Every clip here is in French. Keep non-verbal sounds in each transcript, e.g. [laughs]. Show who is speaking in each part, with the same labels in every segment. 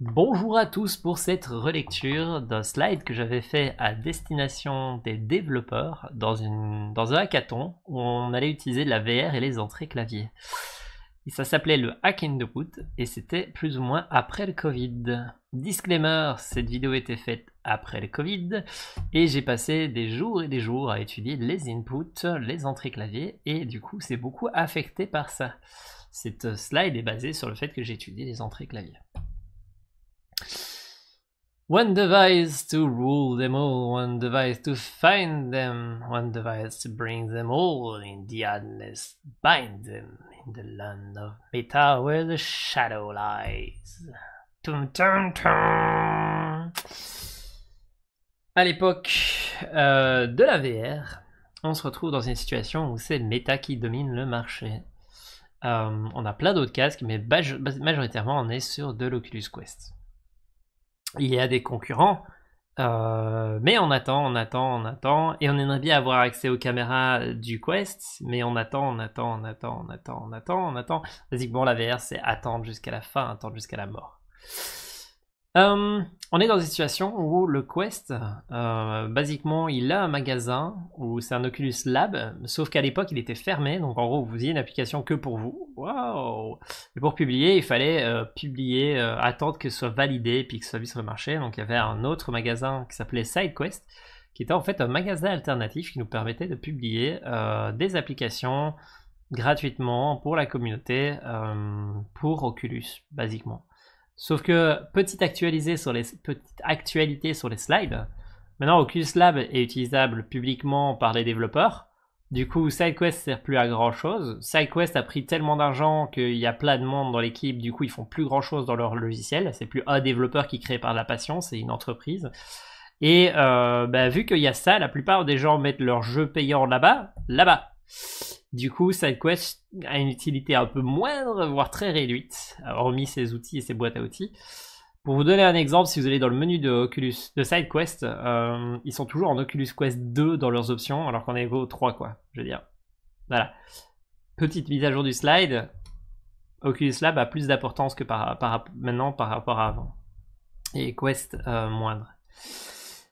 Speaker 1: Bonjour à tous pour cette relecture d'un slide que j'avais fait à destination des développeurs dans, un hackathon où on allait utiliser la VR et les entrées clavier. ça s'appelait le Hack in et c'était plus ou moins après le Covid. Disclaimer, cette vidéo était faite après le Covid et j'ai passé des jours et des jours à étudier les inputs, les entrées clavier et du coup c'est beaucoup affecté par ça. Cette slide est basée sur le fait que j'ai étudié les entrées clavier. One device to rule them all, one device to find them, one device to bring them all in the endless bind them in the land of Meta where the shadow lies. Tum tum tum. À l'époque euh, de la VR, on se retrouve dans une situation où c'est Meta qui domine le marché. Euh, on a plein d'autres casques, mais majoritairement on est sur de l'Oculus Quest il y a des concurrents. Euh, mais on attend, on attend, on attend, et on aimerait bien avoir accès aux caméras du Quest, mais on attend, on attend, on attend, on attend, on attend, on attend. Basiquement, la VR, c'est attendre jusqu'à la fin, attendre jusqu'à la mort. Euh, on est dans une situation où le Quest, euh, basiquement, il a un magasin où c'est un Oculus Lab, sauf qu'à l'époque, il était fermé. Donc, en gros, vous avez une application que pour vous. Waouh Et pour publier, il fallait euh, publier, attendre que ce soit validé, puis que ce soit mis sur le marché. Donc, il y avait un autre magasin qui s'appelait SideQuest, qui était en fait un magasin alternatif qui nous permettait de publier des applications gratuitement pour la communauté, pour Oculus, basiquement. Sauf que, petite, actualité sur les slides, maintenant Oculus Lab est utilisable publiquement par les développeurs. Du coup, SideQuest sert plus à grand chose. SideQuest a pris tellement d'argent qu'il y a plein de monde dans l'équipe. Du coup, ils font plus grand chose dans leur logiciel. C'est plus un développeur qui crée par la passion, c'est une entreprise. Et euh, bah, vu qu'il y a ça, la plupart des gens mettent leurs jeux payants là-bas, là-bas. Du coup, SideQuest a une utilité un peu moindre, voire très réduite, hormis ses outils et ses boîtes à outils. Pour vous donner un exemple, si vous allez dans le menu de, Oculus, de SideQuest, euh, ils sont toujours en Oculus Quest 2 dans leurs options, alors qu'on est au 3, quoi, je veux dire. Voilà. Petite mise à jour du slide, Oculus Lab a plus d'importance que par, maintenant par rapport à avant. Et Quest euh, moindre.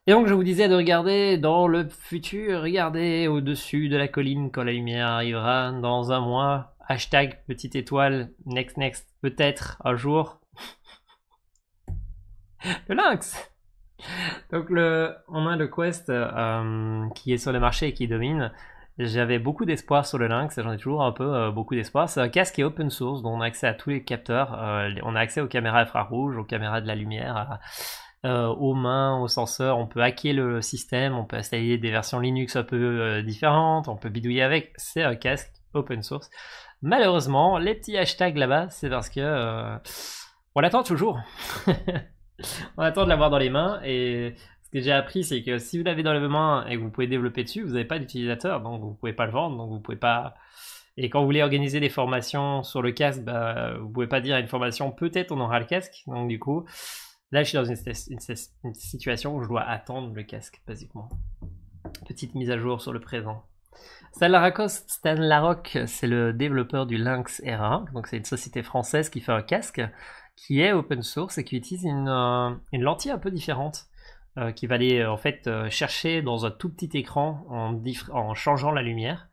Speaker 1: Et donc je vous disais de regarder dans le futur, regarder au-dessus de la colline quand la lumière arrivera dans un mois. Hashtag petite étoile, next next, peut-être un jour. [laughs] le lynx Donc le, on a le quest euh, qui est sur le marché et qui domine. J'avais beaucoup d'espoir sur le Lynx, j'en ai toujours un peu euh, beaucoup d'espoir. C'est un casque qui est open source, dont on a accès à tous les capteurs. Euh, on a accès aux caméras infrarouges, aux caméras de la lumière, euh, aux mains, aux senseurs, on peut hacker le système, on peut installer des versions Linux un peu euh, différentes, on peut bidouiller avec, c'est un casque open source. Malheureusement, les petits hashtags là-bas, c'est parce que euh, on l'attend toujours. [laughs] on attend de l'avoir dans les mains et ce que j'ai appris, c'est que si vous l'avez dans les mains et que vous pouvez développer dessus, vous n'avez pas d'utilisateur, donc vous ne pouvez pas le vendre, donc vous pouvez pas. Et quand vous voulez organiser des formations sur le casque, bah, vous ne pouvez pas dire à une formation peut-être on aura le casque, donc du coup, Là, je suis dans une, situation où je dois attendre le casque, basiquement. Petite mise à jour sur le présent. Stan Larocque, Stan c'est le développeur du Lynx R1, donc c'est une société française qui fait un casque qui est open source et qui utilise une, euh, lentille un peu différente, euh, qui va aller euh, en fait chercher dans un tout petit écran en, changeant la lumière.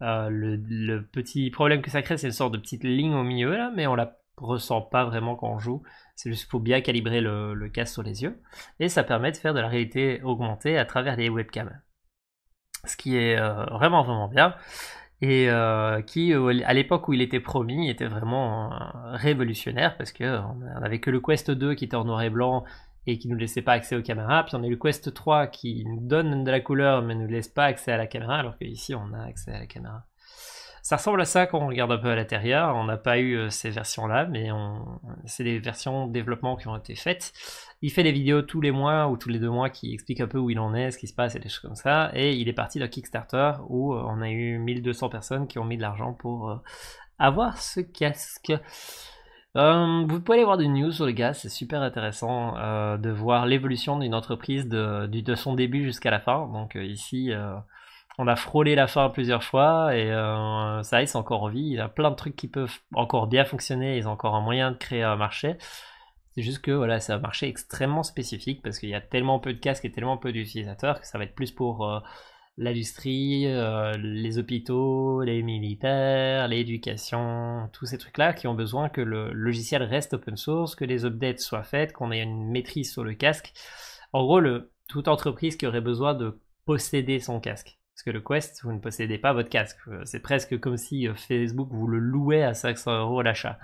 Speaker 1: Le, petit problème que ça crée, c'est une sorte de petite ligne au milieu là, mais on la ressent pas vraiment quand on joue. C'est juste faut bien calibrer le, casque sur les yeux. Et ça permet de faire de la réalité augmentée à travers les webcams. Ce qui est euh, vraiment vraiment bien. Et euh, qui, euh, à l'époque où il était promis, était vraiment révolutionnaire parce qu'on n'avait que le Quest 2 qui était en noir et blanc et qui nous laissait pas accès aux caméras. Puis on a le Quest 3 qui nous donne de la couleur mais ne nous laisse pas accès à la caméra, alors qu'ici on a accès à la caméra ça ressemble à ça quand on regarde un peu à l'intérieur. On n'a pas eu euh, ces versions-là, mais on... c'est des versions développement qui ont été faites. Il fait des vidéos tous les mois ou tous les deux mois qui expliquent un peu où il en est, ce qui se passe et des choses comme ça. Et il est parti d'un Kickstarter où euh, on a eu 1200 personnes qui ont mis de l'argent pour euh, avoir ce casque. vous pouvez aller voir des news sur le gars, c'est super intéressant de voir l'évolution d'une entreprise de, de, son début jusqu'à la fin. Donc ici, on a frôlé la fin plusieurs fois et euh, ça, ça reste encore en vie. Il y a plein de trucs qui peuvent encore bien fonctionner. Ils ont encore un moyen de créer un marché. C'est juste que voilà, c'est un marché extrêmement spécifique parce qu'il y a tellement peu de casques et tellement peu d'utilisateurs que ça va être plus pour euh, l'industrie, euh, les hôpitaux, les militaires, l'éducation, tous ces trucs-là qui ont besoin que le logiciel reste open source, que les updates soient faites, qu'on ait une maîtrise sur le casque. En gros, toute entreprise qui aurait besoin de posséder son casque. Parce que le Quest, vous ne possédez pas votre casque. C'est presque comme si euh, Facebook vous le louait à 500 euros à l'achat.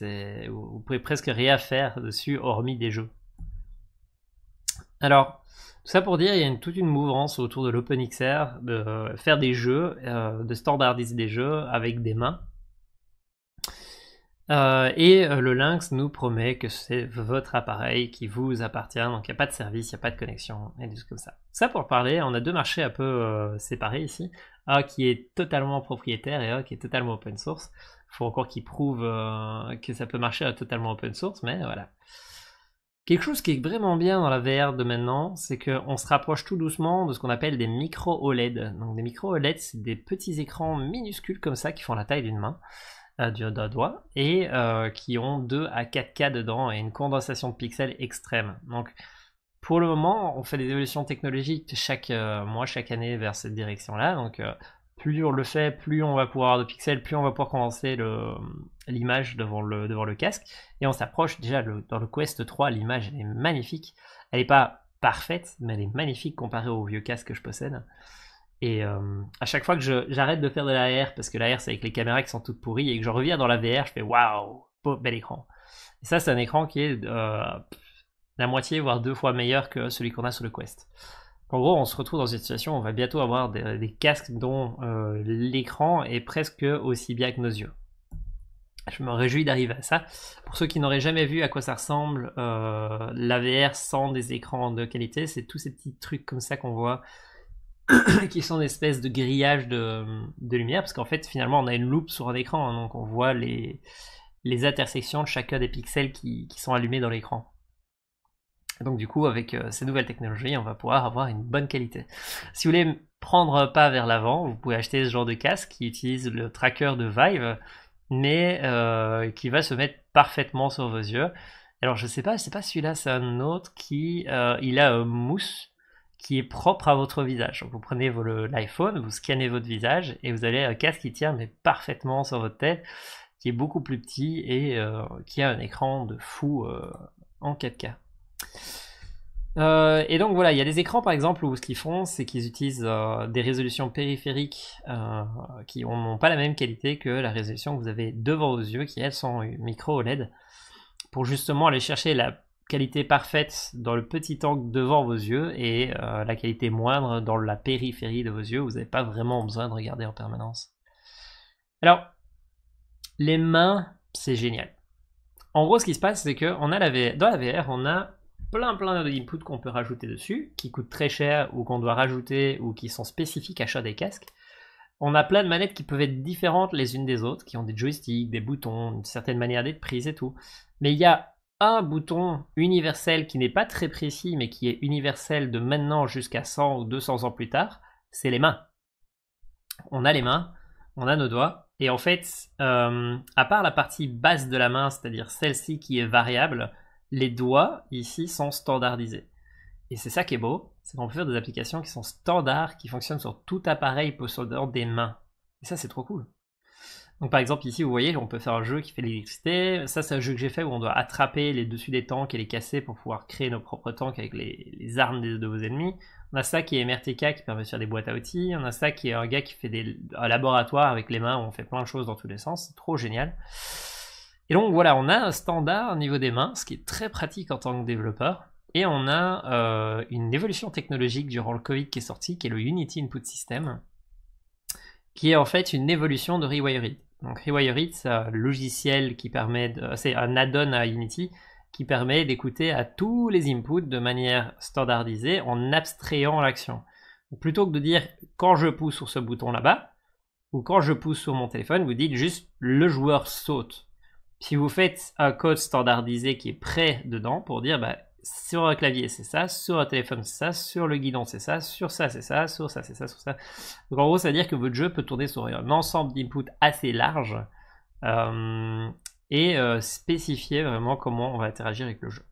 Speaker 1: Vous pouvez presque rien faire dessus, hormis des jeux. Alors, tout ça pour dire, il y a une, toute une mouvance autour de l'OpenXR, de euh, faire des jeux, euh, de standardiser des jeux avec des mains. Euh, et euh, le Lynx nous promet que c'est votre appareil qui vous appartient, donc il n'y a pas de service, il n'y a pas de connexion, et des choses comme ça. Ça pour parler, on a deux marchés un peu euh, séparés ici, un qui est totalement propriétaire et un qui est totalement open source. Il faut encore qu'ils prouvent que ça peut marcher à totalement open source, mais voilà. Quelque chose qui est vraiment bien dans la VR de maintenant, c'est qu'on se rapproche tout doucement de ce qu'on appelle des micro-OLED. Donc des micro-OLED, c'est des petits écrans minuscules comme ça qui font la taille d'une main doigt et euh, qui ont 2 à 4K dedans et une condensation de pixels extrême. Donc pour le moment, on fait des évolutions technologiques chaque euh, mois, chaque année vers cette direction-là. Donc euh, plus on le fait, plus on va pouvoir avoir de pixels, plus on va pouvoir condenser l'image devant le, devant le casque. Et on s'approche déjà dans le Quest 3, l'image est magnifique. Elle n'est pas parfaite, mais elle est magnifique comparée au vieux casque que je possède. Et euh, à chaque fois que j'arrête de faire de l'AR, parce que l'AR c'est avec les caméras qui sont toutes pourries, et que je reviens dans la VR, je fais waouh, bel écran. Et ça, c'est un écran qui est euh, la moitié, voire deux fois meilleur que celui qu'on a sur le Quest. En gros, on se retrouve dans une situation où on va bientôt avoir des, casques dont euh, l'écran est presque aussi bien que nos yeux. Je me réjouis d'arriver à ça. Pour ceux qui n'auraient jamais vu à quoi ça ressemble, la VR sans des écrans de qualité, c'est tous ces petits trucs comme ça qu'on voit [coughs] qui sont une espèce de grillage de, lumière, parce qu'en fait, finalement, on a une loupe sur un écran, hein, donc on voit les, les intersections de chacun des pixels qui, sont allumés dans l'écran. Donc du coup, avec euh, ces nouvelles technologies, on va pouvoir avoir une bonne qualité. Si vous voulez prendre un pas vers l'avant, vous pouvez acheter ce genre de casque qui utilise le tracker de Vive, mais euh, qui va se mettre parfaitement sur vos yeux. Alors je sais pas, c'est pas celui-là, c'est un autre qui, euh, il a un mousse qui est propre à votre visage. vous prenez l'iPhone, vous scannez votre visage et vous avez un casque qui tient parfaitement sur votre tête, qui est beaucoup plus petit et euh, qui a un écran de fou euh, en 4K. Euh, et donc voilà, il y a des écrans par exemple où ce qu'ils font, c'est qu'ils utilisent des résolutions périphériques qui n'ont pas la même qualité que la résolution que vous avez devant vos yeux, qui elles sont micro OLED, pour justement aller chercher la qualité parfaite dans le petit angle devant vos yeux et euh, la qualité moindre dans la périphérie de vos yeux. Vous n'avez pas vraiment besoin de regarder en permanence. Alors, les mains, c'est génial. En gros, ce qui se passe, c'est que a la dans la VR, on a plein plein d'inputs qu'on peut rajouter dessus, qui coûtent très cher ou qu'on doit rajouter ou qui sont spécifiques à chaque des casques. On a plein de manettes qui peuvent être différentes les unes des autres, qui ont des joysticks, des boutons, une certaine manière d'être prise et tout. Mais il y a un bouton universel qui n'est pas très précis, mais qui est universel de maintenant jusqu'à 100 ou 200 ans plus tard, c'est les mains. On a les mains, on a nos doigts, et en fait, euh, à part la partie basse de la main, c'est-à-dire celle-ci qui est variable, les doigts ici sont standardisés. Et c'est ça qui est beau, c'est qu'on peut faire des applications qui sont standards, qui fonctionnent sur tout appareil possédant des mains. Et ça, c'est trop cool. Donc par exemple ici vous voyez on peut faire un jeu qui fait l'électricité, ça c'est un jeu que j'ai fait où on doit attraper les dessus des tanks et les casser pour pouvoir créer nos propres tanks avec les, armes de, vos ennemis. On a ça qui est MRTK qui permet de faire des boîtes à outils, on a ça qui est un gars qui fait des, un laboratoire avec les mains où on fait plein de choses dans tous les sens, c'est trop génial. Et donc voilà, on a un standard au niveau des mains, ce qui est très pratique en tant que développeur. Et on a euh, une évolution technologique durant le Covid qui est sortie, qui est le Unity Input System, qui est en fait une évolution de Rewired. Donc Rewire It, c'est un logiciel qui permet de, c'est un add-on à Unity qui permet d'écouter à tous les inputs de manière standardisée en abstrayant l'action. Plutôt que de dire quand je pousse sur ce bouton là-bas ou quand je pousse sur mon téléphone, vous dites juste le joueur saute. Si vous faites un code standardisé qui est prêt dedans pour dire bah, sur un clavier c'est ça, sur un téléphone c'est ça, sur le guidon c'est ça, sur ça c'est ça, sur ça c'est ça, sur ça. Donc en gros, ça veut dire que votre jeu peut tourner sur un ensemble d'inputs assez large euh, et euh, spécifier vraiment comment on va interagir avec le jeu.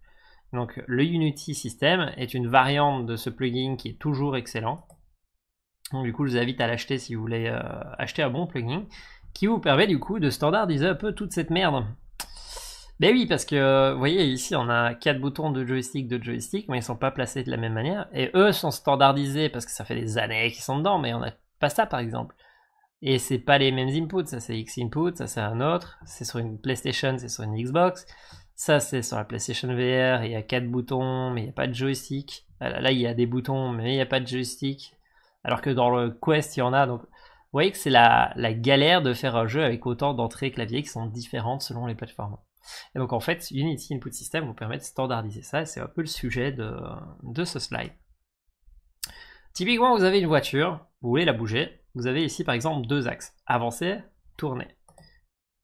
Speaker 1: Donc le Unity System est une variante de ce plugin qui est toujours excellent. Donc du coup, je vous invite à l'acheter si vous voulez euh, acheter un bon plugin qui vous permet du coup de standardiser un peu toute cette merde. Ben oui, parce que euh, vous voyez ici, on a quatre boutons de joystick, de joystick, mais ils sont pas placés de la même manière. Et eux sont standardisés parce que ça fait des années qu'ils sont dedans, mais on n'a pas ça par exemple. Et c'est pas les mêmes inputs. Ça c'est X input, ça c'est un autre. C'est sur une PlayStation, c'est sur une Xbox. Ça c'est sur la PlayStation VR. Il y a quatre boutons, mais il n'y a pas de joystick. Ah, là il y a des boutons, mais il n'y a pas de joystick. Alors que dans le Quest il y en a. Donc vous voyez que c'est la, la galère de faire un jeu avec autant d'entrées clavier qui sont différentes selon les plateformes. Et donc en fait, Unity Input System vous permet de standardiser ça, c'est un peu le sujet de, de ce slide. Typiquement, vous avez une voiture, vous voulez la bouger, vous avez ici par exemple deux axes, avancer, tourner.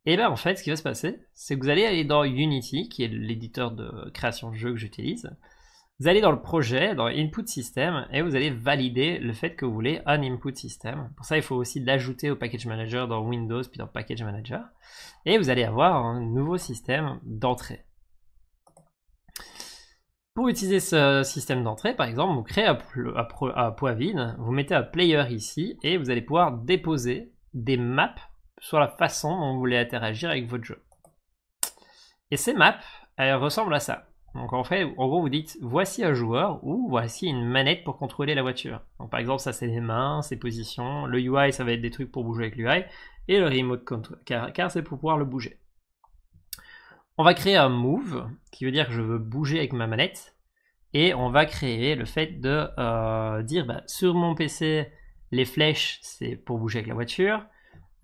Speaker 1: Et bien en fait, ce qui va se passer, c'est que vous allez aller dans Unity, qui est l'éditeur de création de jeu que j'utilise, vous allez dans le projet, dans Input System, et vous allez valider le fait que vous voulez un Input System. Pour ça, il faut aussi l'ajouter au Package Manager dans Windows, puis dans Package Manager. Et vous allez avoir un nouveau système d'entrée. Pour utiliser ce système d'entrée, par exemple, vous créez un, poids vide, vous mettez un player ici, et vous allez pouvoir déposer des maps sur la façon dont vous voulez interagir avec votre jeu. Et ces maps, elles ressemblent à ça. Donc en fait, en gros, vous dites voici un joueur ou voici une manette pour contrôler la voiture. Donc par exemple, ça c'est les mains, ses positions. Le UI, ça va être des trucs pour bouger avec l'UI. Et le remote control car, c'est pour pouvoir le bouger. On va créer un move qui veut dire que je veux bouger avec ma manette. Et on va créer le fait de euh, dire bah, sur mon PC, les flèches c'est pour bouger avec la voiture.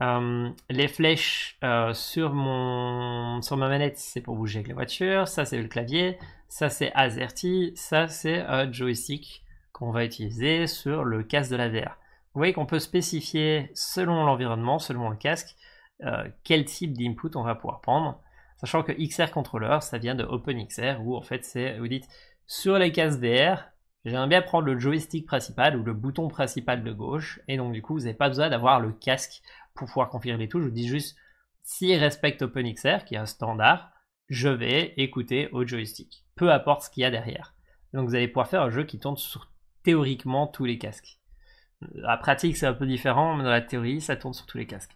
Speaker 1: Euh, les flèches euh, sur, ma manette, c'est pour bouger avec la voiture. Ça, c'est le clavier. Ça, c'est AZERTY. Ça, c'est un euh, joystick qu'on va utiliser sur le casque de la VR. Vous voyez qu'on peut spécifier selon l'environnement, selon le casque, quel type d'input on va pouvoir prendre. Sachant que XR Controller, ça vient de OpenXR, où en fait, c'est, vous dites, sur les casques VR, J'aimerais bien prendre le joystick principal ou le bouton principal de gauche, et donc du coup vous n'avez pas besoin d'avoir le casque pour pouvoir configurer les tout. Je vous dis juste, s'il respecte OpenXR, qui est un standard, je vais écouter au joystick, peu importe ce qu'il y a derrière. Donc vous allez pouvoir faire un jeu qui tourne sur théoriquement tous les casques. La pratique, c'est un peu différent, mais dans la théorie, ça tourne sur tous les casques.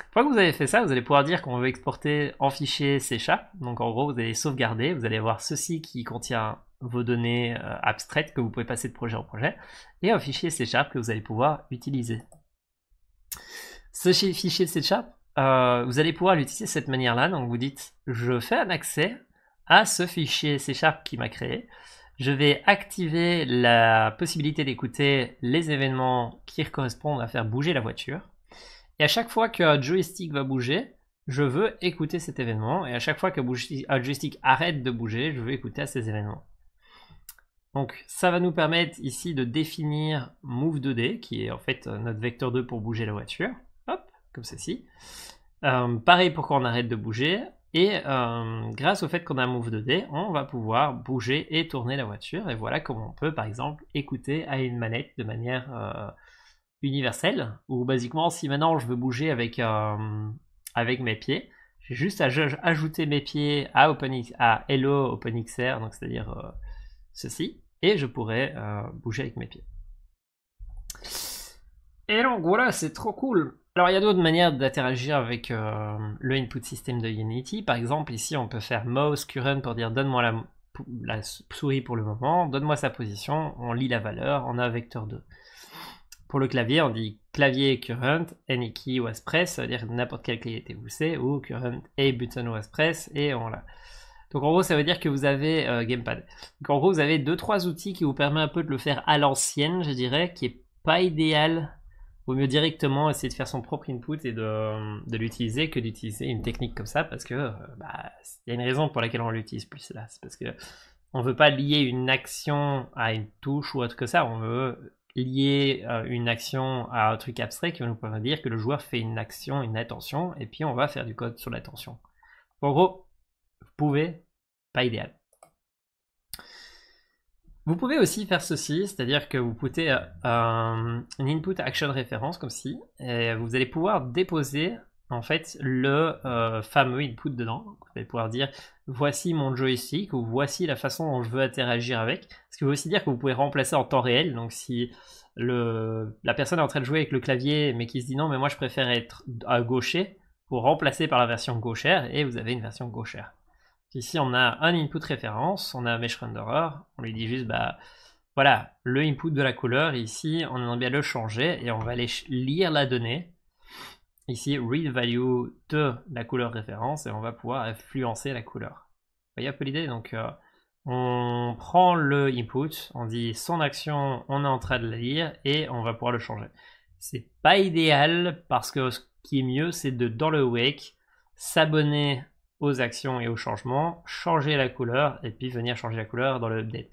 Speaker 1: Une fois que vous avez fait ça, vous allez pouvoir dire qu'on veut exporter en fichier chats, Donc en gros, vous allez sauvegarder, vous allez avoir ceci qui contient vos données euh, abstraites que vous pouvez passer de projet en projet, et un fichier C que vous allez pouvoir utiliser. Ce fichier C-Sharp, euh, vous allez pouvoir l'utiliser de cette manière-là. Donc vous dites, je fais un accès à ce fichier C-Sharp qui m'a créé. Je vais activer la possibilité d'écouter les événements qui correspondent à faire bouger la voiture. Et à chaque fois que joystick va bouger, je veux écouter cet événement. Et à chaque fois que joystick arrête de bouger, je veux écouter à ces événements. Donc ça va nous permettre ici de définir move2d, qui est en fait euh, notre vecteur 2 pour bouger la voiture comme ceci. Euh, pareil pour qu'on arrête de bouger. Et euh, grâce au fait qu'on a un move 2D, on va pouvoir bouger et tourner la voiture. Et voilà comment on peut, par exemple, écouter à une manette de manière euh, universelle. Ou basiquement, si maintenant je veux bouger avec, avec mes pieds, j'ai juste à ajouter mes pieds à, Open, à Hello OpenXR, donc c'est-à-dire ceci, et je pourrais bouger avec mes pieds. Et donc voilà, c'est trop cool. Alors il y a d'autres manières d'interagir avec euh, le input system de Unity. Par exemple, ici on peut faire mouse current pour dire donne-moi la, souris pour le moment, donne-moi sa position, on lit la valeur, on a un vecteur 2. Pour le clavier, on dit clavier current, any key was press, ça veut dire n'importe quelle clé était savez, ou current a button was press, et on l'a. Donc en gros, ça veut dire que vous avez euh, Gamepad. Donc en gros, vous avez deux trois outils qui vous permettent un peu de le faire à l'ancienne, je dirais, qui est pas idéal vaut mieux directement essayer de faire son propre input et de, euh, l'utiliser que d'utiliser une technique comme ça parce que euh, bah, il y a une raison pour laquelle on l'utilise plus là. C'est parce que on veut pas lier une action à une touche ou autre que ça. On veut lier euh, une action à un truc abstrait qui va nous permettre de dire que le joueur fait une action, une attention, et puis on va faire du code sur l'attention. En gros, vous pouvez, pas idéal. Vous pouvez aussi faire ceci, c'est-à-dire que vous pouvez euh, un input action référence comme si, et vous allez pouvoir déposer en fait le euh, fameux input dedans. Vous allez pouvoir dire voici mon joystick ou voici la façon dont je veux interagir avec. Ce qui veut aussi dire que vous pouvez remplacer en temps réel. Donc si la personne est en train de jouer avec le clavier mais qui se dit non mais moi je préfère être à gaucher, vous remplacez par la version gauchère et vous avez une version gauchère. Ici, on a un input référence, on a un mesh renderer, on lui dit juste, bah, voilà, le input de la couleur, ici, on aime bien le changer et on va aller lire la donnée. Ici, read value de la couleur référence et on va pouvoir influencer la couleur. Vous voyez un peu l'idée Donc, euh, on prend le input, on dit son action, on est en train de la lire et on va pouvoir le changer. C'est pas idéal parce que ce qui est mieux, c'est de, dans le wake, s'abonner aux actions et aux changements, changer la couleur et puis venir changer la couleur dans le update.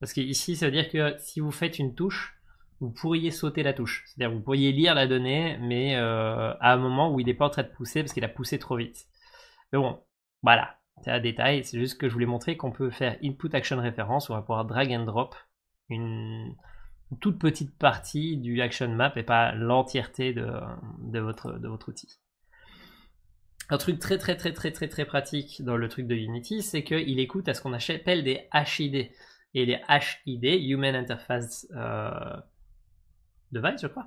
Speaker 1: Parce qu'ici, ça veut dire que si vous faites une touche, vous pourriez sauter la touche. C'est-à-dire vous pourriez lire la donnée, mais euh, à un moment où il n'est pas en train de pousser parce qu'il a poussé trop vite. Mais bon, voilà, c'est un détail. C'est juste que je voulais montrer qu'on peut faire input action référence. On va pouvoir drag and drop une, toute petite partie du action map et pas l'entièreté de, votre, de votre outil un truc très très très très très très pratique dans le truc de Unity, c'est qu'il écoute à ce qu'on appelle des HID. Et les HID, Human Interface euh, Device, je crois,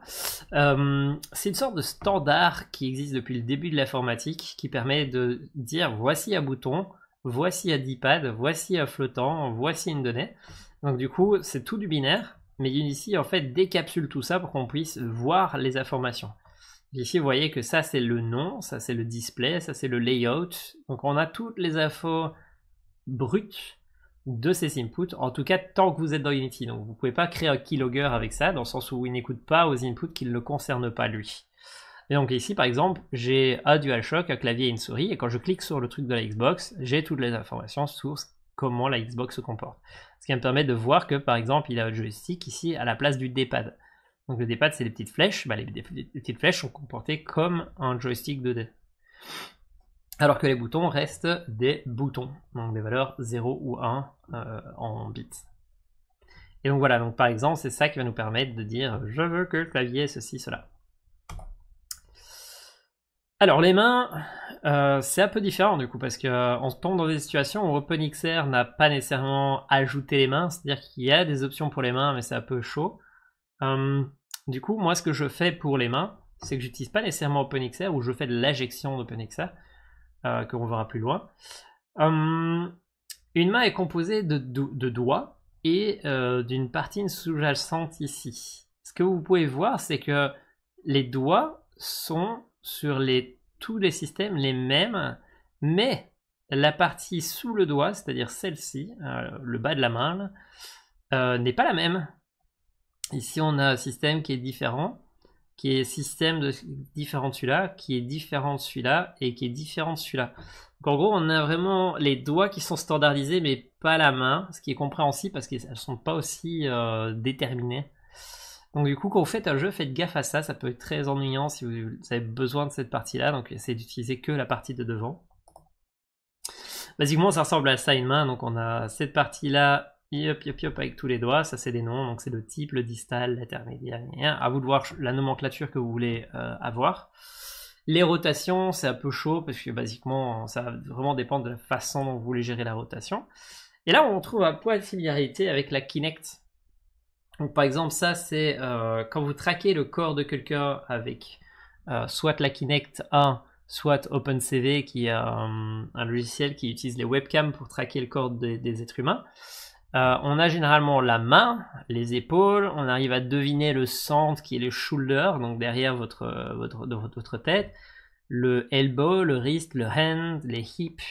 Speaker 1: euh, c'est une sorte de standard qui existe depuis le début de l'informatique qui permet de dire voici un bouton, voici un D-pad, voici un flottant, voici une donnée. Donc du coup, c'est tout du binaire, mais Unity en fait décapsule tout ça pour qu'on puisse voir les informations. Ici, vous voyez que ça, c'est le nom, ça, c'est le display, ça, c'est le layout. Donc, on a toutes les infos brutes de ces inputs, en tout cas tant que vous êtes dans Unity. Donc, vous ne pouvez pas créer un keylogger avec ça, dans le sens où il n'écoute pas aux inputs qui ne le concernent pas lui. Et donc ici, par exemple, j'ai un DualShock, un clavier et une souris, et quand je clique sur le truc de la Xbox, j'ai toutes les informations sur comment la Xbox se comporte. Ce qui me permet de voir que, par exemple, il a un joystick ici à la place du D-pad. Donc le D-pad, c'est les petites flèches. Bah, les, petites flèches sont comportées comme un joystick 2D. Alors que les boutons restent des boutons, donc des valeurs 0 ou 1 euh, en bits. Et donc voilà, donc par exemple, c'est ça qui va nous permettre de dire je veux que le clavier ceci, cela. Alors les mains, euh, c'est un peu différent du coup parce qu'on euh, tombe dans des situations où OpenXR n'a pas nécessairement ajouté les mains, c'est-à-dire qu'il y a des options pour les mains, mais c'est un peu chaud. Euh, du coup, moi, ce que je fais pour les mains, c'est que j'utilise pas nécessairement OpenXR ou je fais de l'injection d'OpenXR, euh, que on verra plus loin. Euh, une main est composée de, doigts et d'une partie sous-jacente ici. Ce que vous pouvez voir, c'est que les doigts sont sur les, tous les systèmes les mêmes, mais la partie sous le doigt, c'est-à-dire celle-ci, le bas de la main, n'est pas la même. Ici, on a un système qui est différent, qui est système de, différent de celui-là, qui est différent de celui-là et qui est différent de celui-là. Donc en gros, on a vraiment les doigts qui sont standardisés, mais pas la main, ce qui est compréhensible parce qu'elles ne sont pas aussi euh, déterminées. Donc du coup, quand vous faites un jeu, faites gaffe à ça, ça peut être très ennuyant si vous avez besoin de cette partie-là, donc essayez d'utiliser que la partie de devant. Basiquement, ça ressemble à ça une main, donc on a cette partie-là Yop, yop, yop, avec tous les doigts, ça c'est des noms, donc c'est le type, le distal, l'intermédiaire, à vous de voir la nomenclature que vous voulez euh, avoir. Les rotations, c'est un peu chaud, parce que basiquement, ça vraiment dépend de la façon dont vous voulez gérer la rotation. Et là, on trouve un point de similarité avec la Kinect. Donc par exemple, ça c'est euh, quand vous traquez le corps de quelqu'un avec euh, soit la Kinect 1, soit OpenCV, qui est un, logiciel qui utilise les webcams pour traquer le corps des êtres humains. Euh, on a généralement la main, les épaules, on arrive à deviner le centre qui est le shoulder, donc derrière votre, euh, votre, votre tête, le elbow, le wrist, le hand, les hips,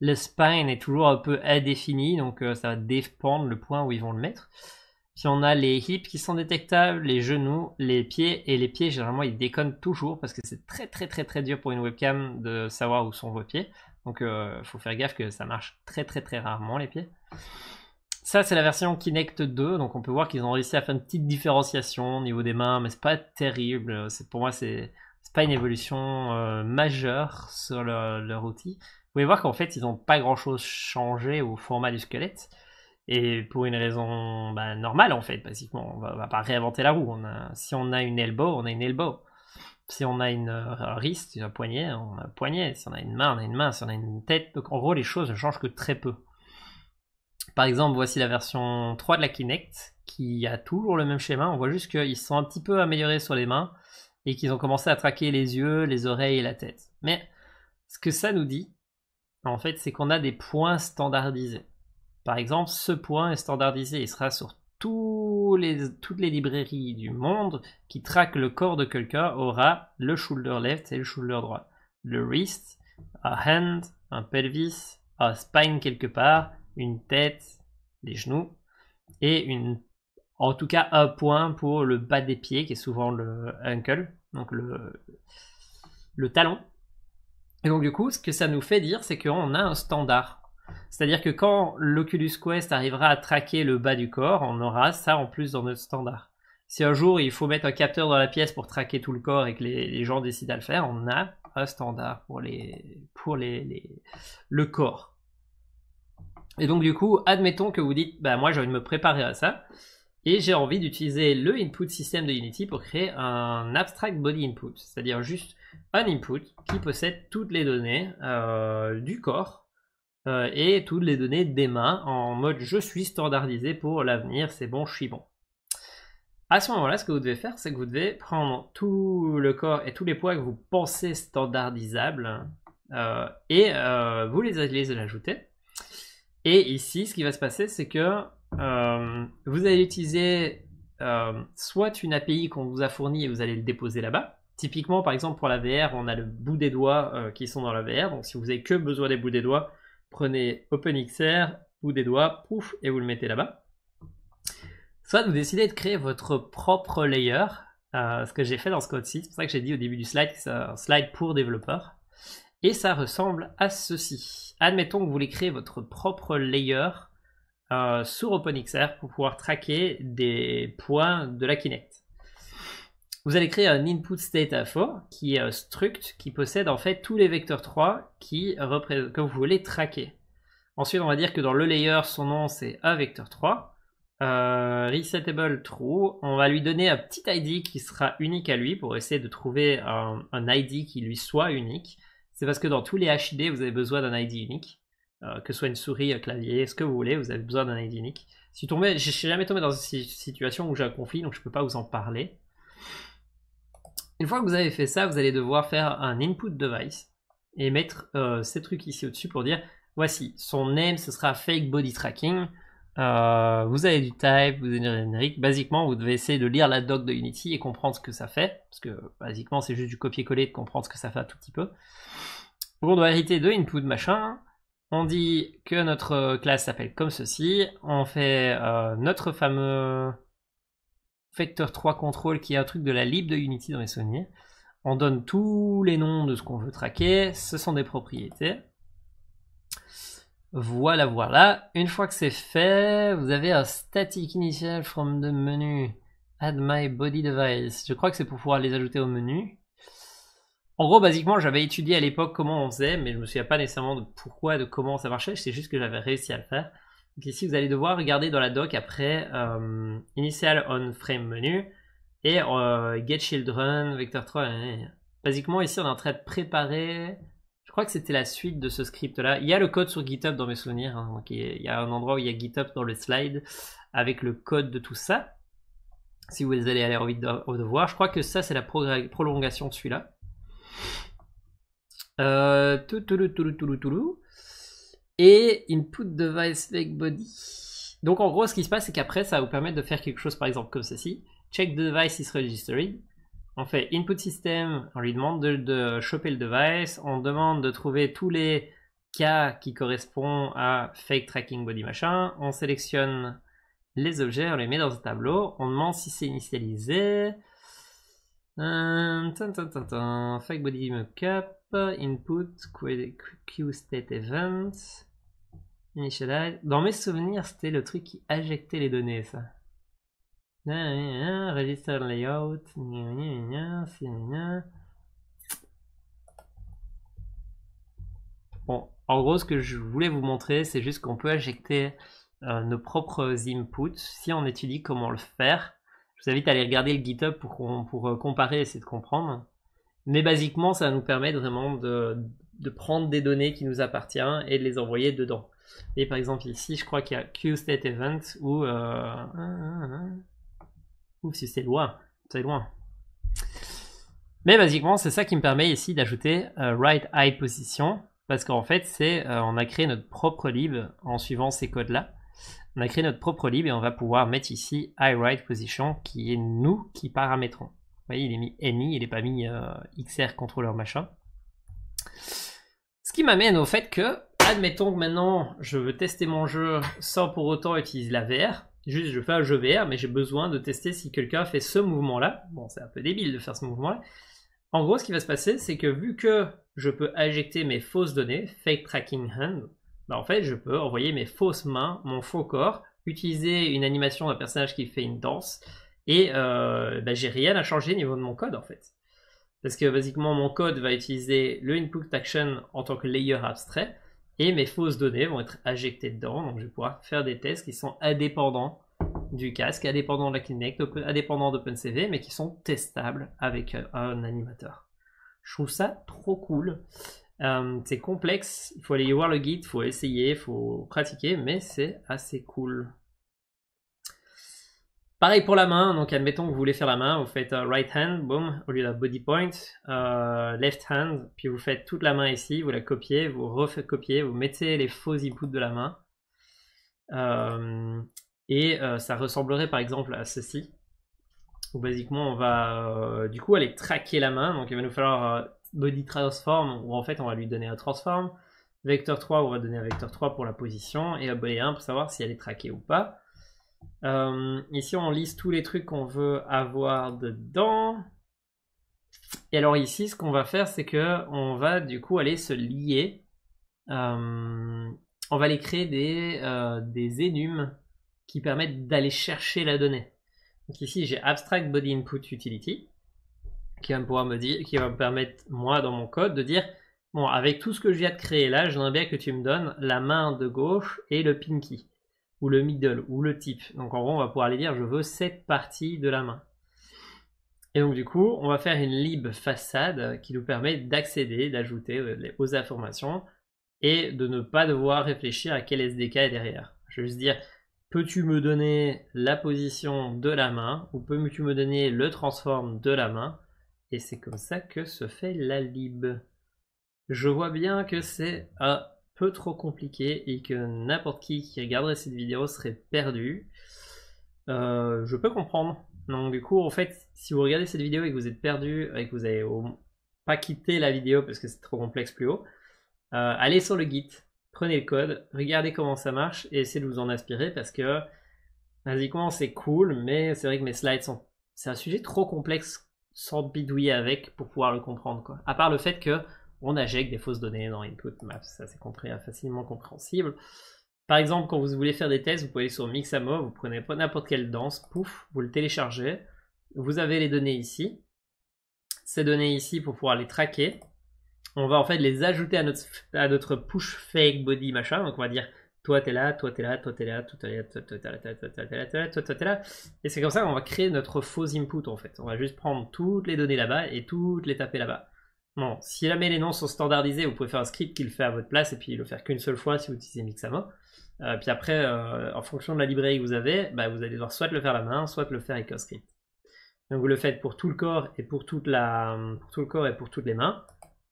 Speaker 1: le spine est toujours un peu indéfini, donc euh, ça va dépendre le point où ils vont le mettre. Puis on a les hips qui sont détectables, les genoux, les pieds, et les pieds généralement ils déconnent toujours parce que c'est très très très très dur pour une webcam de savoir où sont vos pieds. Donc il faut faire gaffe que ça marche très très très rarement les pieds. Ça, c'est la version Kinect 2, donc on peut voir qu'ils ont réussi à faire une petite différenciation au niveau des mains, mais c'est pas terrible. C'est pour moi, c'est pas une évolution euh, majeure sur leur outil. Vous pouvez voir qu'en fait, ils n'ont pas grand chose changé au format du squelette. Et pour une raison bah, normale, en fait, basiquement, on va, va pas réinventer la roue. si on a une elbow, on a une elbow. Si on a une euh, wrist, une poignet, on a un poignet. Si on a une main, on a une main. Si on a une tête, donc en gros, les choses ne changent que très peu. Par exemple, voici la version 3 de la Kinect qui a toujours le même schéma. On voit juste qu'ils sont un petit peu améliorés sur les mains et qu'ils ont commencé à traquer les yeux, les oreilles et la tête. Mais ce que ça nous dit, en fait, c'est qu'on a des points standardisés. Par exemple, ce point est standardisé. Il sera sur tous toutes les librairies du monde qui traquent le corps de quelqu'un aura le shoulder left et le shoulder droit. Le wrist, un hand, un pelvis, un spine quelque part, une tête, les genoux, et en tout cas un point pour le bas des pieds, qui est souvent le ankle, donc le, talon. Et donc du coup, ce que ça nous fait dire, c'est qu'on a un standard. C'est-à-dire que quand l'Oculus Quest arrivera à traquer le bas du corps, on aura ça en plus dans notre standard. Si un jour il faut mettre un capteur dans la pièce pour traquer tout le corps et que les, gens décident à le faire, on a un standard pour, les, pour le corps. Et donc du coup, admettons que vous dites, bah moi j'ai envie de me préparer à ça, et j'ai envie d'utiliser le input système de Unity pour créer un abstract body input, c'est-à-dire juste un input qui possède toutes les données euh, du corps euh, et toutes les données des mains en mode je suis standardisé pour l'avenir, c'est bon, je suis bon. À ce moment-là, ce que vous devez faire, c'est que vous devez prendre tout le corps et tous les poids que vous pensez standardisables euh, et vous les allez les ajouter et ici, ce qui va se passer, c'est que euh, vous allez utiliser euh, soit une API qu'on vous a fournie et vous allez le déposer là-bas. Typiquement, par exemple, pour la VR, on a le bout des doigts euh, qui sont dans la VR. Donc, si vous n'avez que besoin des bouts des doigts, prenez OpenXR, bout des doigts, pouf, et vous le mettez là-bas. Soit vous décidez de créer votre propre layer, ce que j'ai fait dans ce code-ci. C'est pour ça que j'ai dit au début du slide que c'est un slide pour développeurs. Et ça ressemble à ceci. Admettons que vous voulez créer votre propre layer euh, sur OpenXR pour pouvoir traquer des points de la Kinect. Vous allez créer un input state qui est un struct qui possède en fait tous les vecteurs 3 qui que vous voulez traquer. Ensuite, on va dire que dans le layer, son nom c'est un vecteur 3. Euh, resetable true, on va lui donner un petit ID qui sera unique à lui pour essayer de trouver un ID qui lui soit unique c'est parce que dans tous les HID, vous avez besoin d'un ID unique. Euh, que ce soit une souris, un clavier, ce que vous voulez, vous avez besoin d'un ID unique. Si ne je suis jamais tombé dans une situation où j'ai un conflit, donc je ne peux pas vous en parler. Une fois que vous avez fait ça, vous allez devoir faire un input device et mettre euh, ces trucs ici au-dessus pour dire voici, son name, ce sera fake body tracking. Euh, vous avez du type, vous avez du générique. Basiquement, vous devez essayer de lire la doc de Unity et comprendre ce que ça fait. Parce que, basiquement, c'est juste du copier-coller de comprendre ce que ça fait un tout petit peu. Donc, on doit hériter de input machin. On dit que notre classe s'appelle comme ceci. On fait euh, notre fameux vector 3 control qui est un truc de la lib de Unity dans les souvenirs. On donne tous les noms de ce qu'on veut traquer. Ce sont des propriétés. Voilà, voilà. Une fois que c'est fait, vous avez un static initial from the menu add my body device. Je crois que c'est pour pouvoir les ajouter au menu. En gros, basiquement, j'avais étudié à l'époque comment on faisait, mais je me souviens pas nécessairement de pourquoi, de comment ça marchait. C'est juste que j'avais réussi à le faire. Donc ici, vous allez devoir regarder dans la doc après euh, initial on frame menu et euh, get children, vector 3. Basiquement, ici, on est en train de préparer je crois que c'était la suite de ce script-là. Il y a le code sur GitHub dans mes souvenirs. Donc, hein, il y a un endroit où il y a GitHub dans le slide avec le code de tout ça. Si vous allez aller envie de, voir, je crois que ça c'est la prolongation de celui-là. Euh, et input device fake body. Donc en gros, ce qui se passe, c'est qu'après, ça va vous permettre de faire quelque chose, par exemple, comme ceci. Check the device is registered on fait input system, on lui demande de, choper le device, on demande de trouver tous les cas qui correspondent à fake tracking body machin, on sélectionne les objets, on les met dans un tableau, on demande si c'est initialisé. Euh, fake body mockup, input, queue state event, initialize. Dans mes souvenirs, c'était le truc qui injectait les données, ça register layout, Bon, en gros, ce que je voulais vous montrer, c'est juste qu'on peut injecter euh, nos propres inputs si on étudie comment le faire. Je vous invite à aller regarder le GitHub pour, pour euh, comparer et essayer de comprendre. Mais basiquement, ça nous permet vraiment de, de, prendre des données qui nous appartiennent et de les envoyer dedans. Et par exemple, ici, je crois qu'il y a QStateEvent où si c'est loin, c'est loin. Mais basiquement, c'est ça qui me permet ici d'ajouter euh, right high position, parce qu'en fait, c'est euh, on a créé notre propre lib en suivant ces codes-là. On a créé notre propre lib et on va pouvoir mettre ici high right position, qui est nous qui paramétrons. Vous voyez, il est mis any, il n'est pas mis euh, xr contrôleur machin. Ce qui m'amène au fait que, admettons que maintenant, je veux tester mon jeu sans pour autant utiliser la VR. Juste, je fais un jeu VR, mais j'ai besoin de tester si quelqu'un fait ce mouvement-là. Bon, c'est un peu débile de faire ce mouvement-là. En gros, ce qui va se passer, c'est que vu que je peux injecter mes fausses données, fake tracking hand, bah en fait, je peux envoyer mes fausses mains, mon faux corps, utiliser une animation d'un personnage qui fait une danse, et euh, bah, j'ai rien à changer au niveau de mon code en fait. Parce que basiquement, mon code va utiliser le input action en tant que layer abstrait, et mes fausses données vont être injectées dedans. Donc je vais pouvoir faire des tests qui sont indépendants du casque, indépendants de la Kinect, indépendants d'OpenCV, mais qui sont testables avec euh, un animateur. Je trouve ça trop cool. Euh, c'est complexe, il faut aller voir le guide, il faut essayer, il faut pratiquer, mais c'est assez cool. Pareil pour la main, donc admettons que vous voulez faire la main, vous faites euh, right hand, boom, au lieu de body point, euh, left hand, puis vous faites toute la main ici, vous la copiez, vous refaites copier, vous mettez les faux inputs de la main, euh, et ça ressemblerait par exemple à ceci, où basiquement on va du coup aller traquer la main, donc il va nous falloir body transform, où en fait on va lui donner un transform, vecteur 3, on va donner un vecteur 3 pour la position, et un 1 pour savoir si elle est traquée ou pas, euh, ici, on liste tous les trucs qu'on veut avoir dedans. Et alors ici, ce qu'on va faire, c'est que on va du coup aller se lier. Euh, on va aller créer des, euh, des énumes qui permettent d'aller chercher la donnée. Donc ici, j'ai abstract body input utility qui va me pouvoir me dire, qui va me permettre moi dans mon code de dire bon, avec tout ce que je viens de créer là, j'aimerais bien que tu me donnes la main de gauche et le pinky ou le middle ou le type. Donc en gros, on va pouvoir aller dire je veux cette partie de la main. Et donc du coup, on va faire une lib façade qui nous permet d'accéder, d'ajouter euh, aux informations et de ne pas devoir réfléchir à quel SDK est derrière. Je vais juste dire peux-tu me donner la position de la main ou peux-tu me donner le transform de la main Et c'est comme ça que se fait la lib. Je vois bien que c'est à peu trop compliqué et que n'importe qui qui regarderait cette vidéo serait perdu. Euh, je peux comprendre. Donc du coup, en fait, si vous regardez cette vidéo et que vous êtes perdu et que vous n'avez pas quitté la vidéo parce que c'est trop complexe plus haut, euh, allez sur le Git, prenez le code, regardez comment ça marche et essayez de vous en inspirer parce que basiquement c'est cool, mais c'est vrai que mes slides sont... C'est un sujet trop complexe sans bidouiller avec pour pouvoir le comprendre. Quoi. À part le fait que on injecte des fausses données dans input maps. Ça, c'est hein, facilement compréhensible. Par exemple, quand vous voulez faire des tests, vous pouvez aller sur Mixamo, vous prenez pas n'importe quelle danse, pouf, vous le téléchargez. Vous avez les données ici. Ces données ici pour pouvoir les traquer. On va en fait les ajouter à notre, push fake body machin. Donc on va dire toi t'es là, toi t'es là, toi t'es là, toi t'es là, toi t'es là, toi t'es là, là, Et c'est comme ça qu'on va créer notre faux input en fait. On va juste prendre toutes les données là-bas et toutes les taper là-bas. Bon, si jamais les noms sont standardisés, vous pouvez faire un script qui le fait à votre place et puis le faire qu'une seule fois si vous utilisez Mixamo euh, puis après, euh, en fonction de la librairie que vous avez, bah, vous allez devoir soit le faire à la main, soit le faire avec un script. Donc vous le faites pour tout le corps et pour, toute la, tout le corps et pour toutes les mains.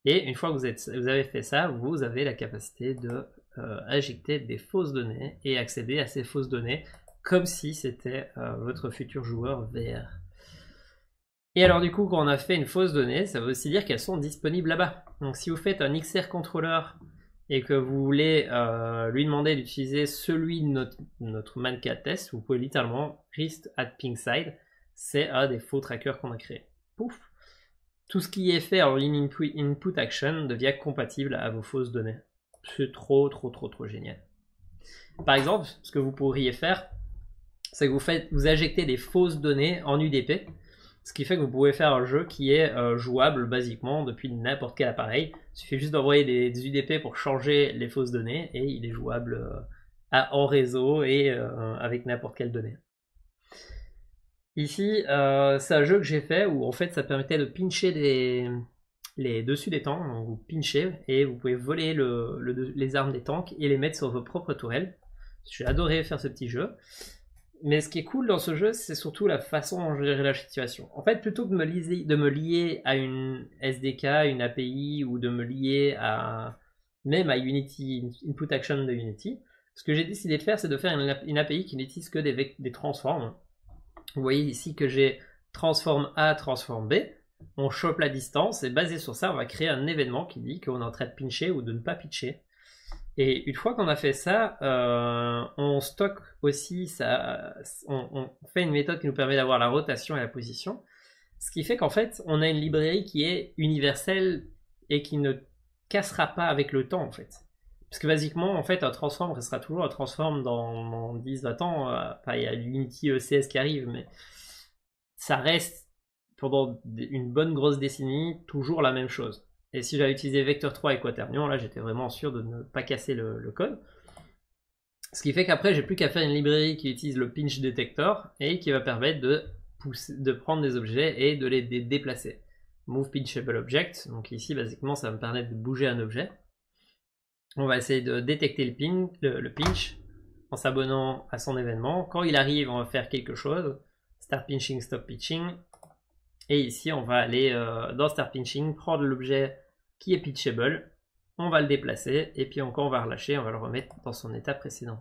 Speaker 1: Et une fois que vous, êtes, vous avez fait ça, vous avez la capacité de euh, injecter des fausses données et accéder à ces fausses données comme si c'était votre futur joueur VR. Et alors du coup, quand on a fait une fausse donnée, ça veut aussi dire qu'elles sont disponibles là-bas. Donc si vous faites un XR controller et que vous voulez euh, lui demander d'utiliser celui de notre, notre test, vous pouvez littéralement wrist at ping side, c'est un des faux trackers qu'on a créé. Pouf Tout ce qui est fait en input, input action devient compatible à vos fausses données. C'est trop, trop, trop, trop génial. Par exemple, ce que vous pourriez faire, c'est que vous, faites, vous injectez des fausses données en UDP ce qui fait que vous pouvez faire un jeu qui est euh, jouable basiquement depuis n'importe quel appareil. Il suffit juste d'envoyer des, UDP pour changer les fausses données et il est jouable euh, en réseau et euh, avec n'importe quelle donnée. Ici, c'est un jeu que j'ai fait où en fait ça permettait de pincher les dessus des tanks. Donc vous pinchez et vous pouvez voler les armes des tanks et les mettre sur vos propres tourelles. J'ai adoré faire ce petit jeu. Mais ce qui est cool dans ce jeu, c'est surtout la façon dont je gérer la situation. En fait, plutôt que de me, lier, de me lier à une SDK, une API, ou de me lier à même à Unity, Input Action de Unity, ce que j'ai décidé de faire, c'est de faire une, API qui n'utilise que des, des transforms. Vous voyez ici que j'ai transform A, transform B. On chope la distance et basé sur ça, on va créer un événement qui dit qu'on est en train de pincher ou de ne pas pitcher. Et une fois qu'on a fait ça, euh, on stocke aussi, ça, on, fait une méthode qui nous permet d'avoir la rotation et la position. Ce qui fait qu'en fait, on a une librairie qui est universelle et qui ne cassera pas avec le temps en fait. Parce que basiquement, en fait, un transform restera toujours un transform dans, 10, 20 ans. Euh, enfin, il y a l'Unity ECS qui arrive, mais ça reste pendant une bonne grosse décennie toujours la même chose. Et si j'avais utilisé vecteur 3 et quaternion, là j'étais vraiment sûr de ne pas casser le, code. Ce qui fait qu'après j'ai plus qu'à faire une librairie qui utilise le pinch detector et qui va permettre de, pousser, de prendre des objets et de les déplacer. Move pinchable object, donc ici basiquement ça va me permettre de bouger un objet. On va essayer de détecter le, le, pinch en s'abonnant à son événement. Quand il arrive, on va faire quelque chose. Start pinching, stop pinching. Et ici, on va aller euh, dans Start pinching, prendre l'objet qui est pitchable. On va le déplacer et puis encore on va relâcher, on va le remettre dans son état précédent.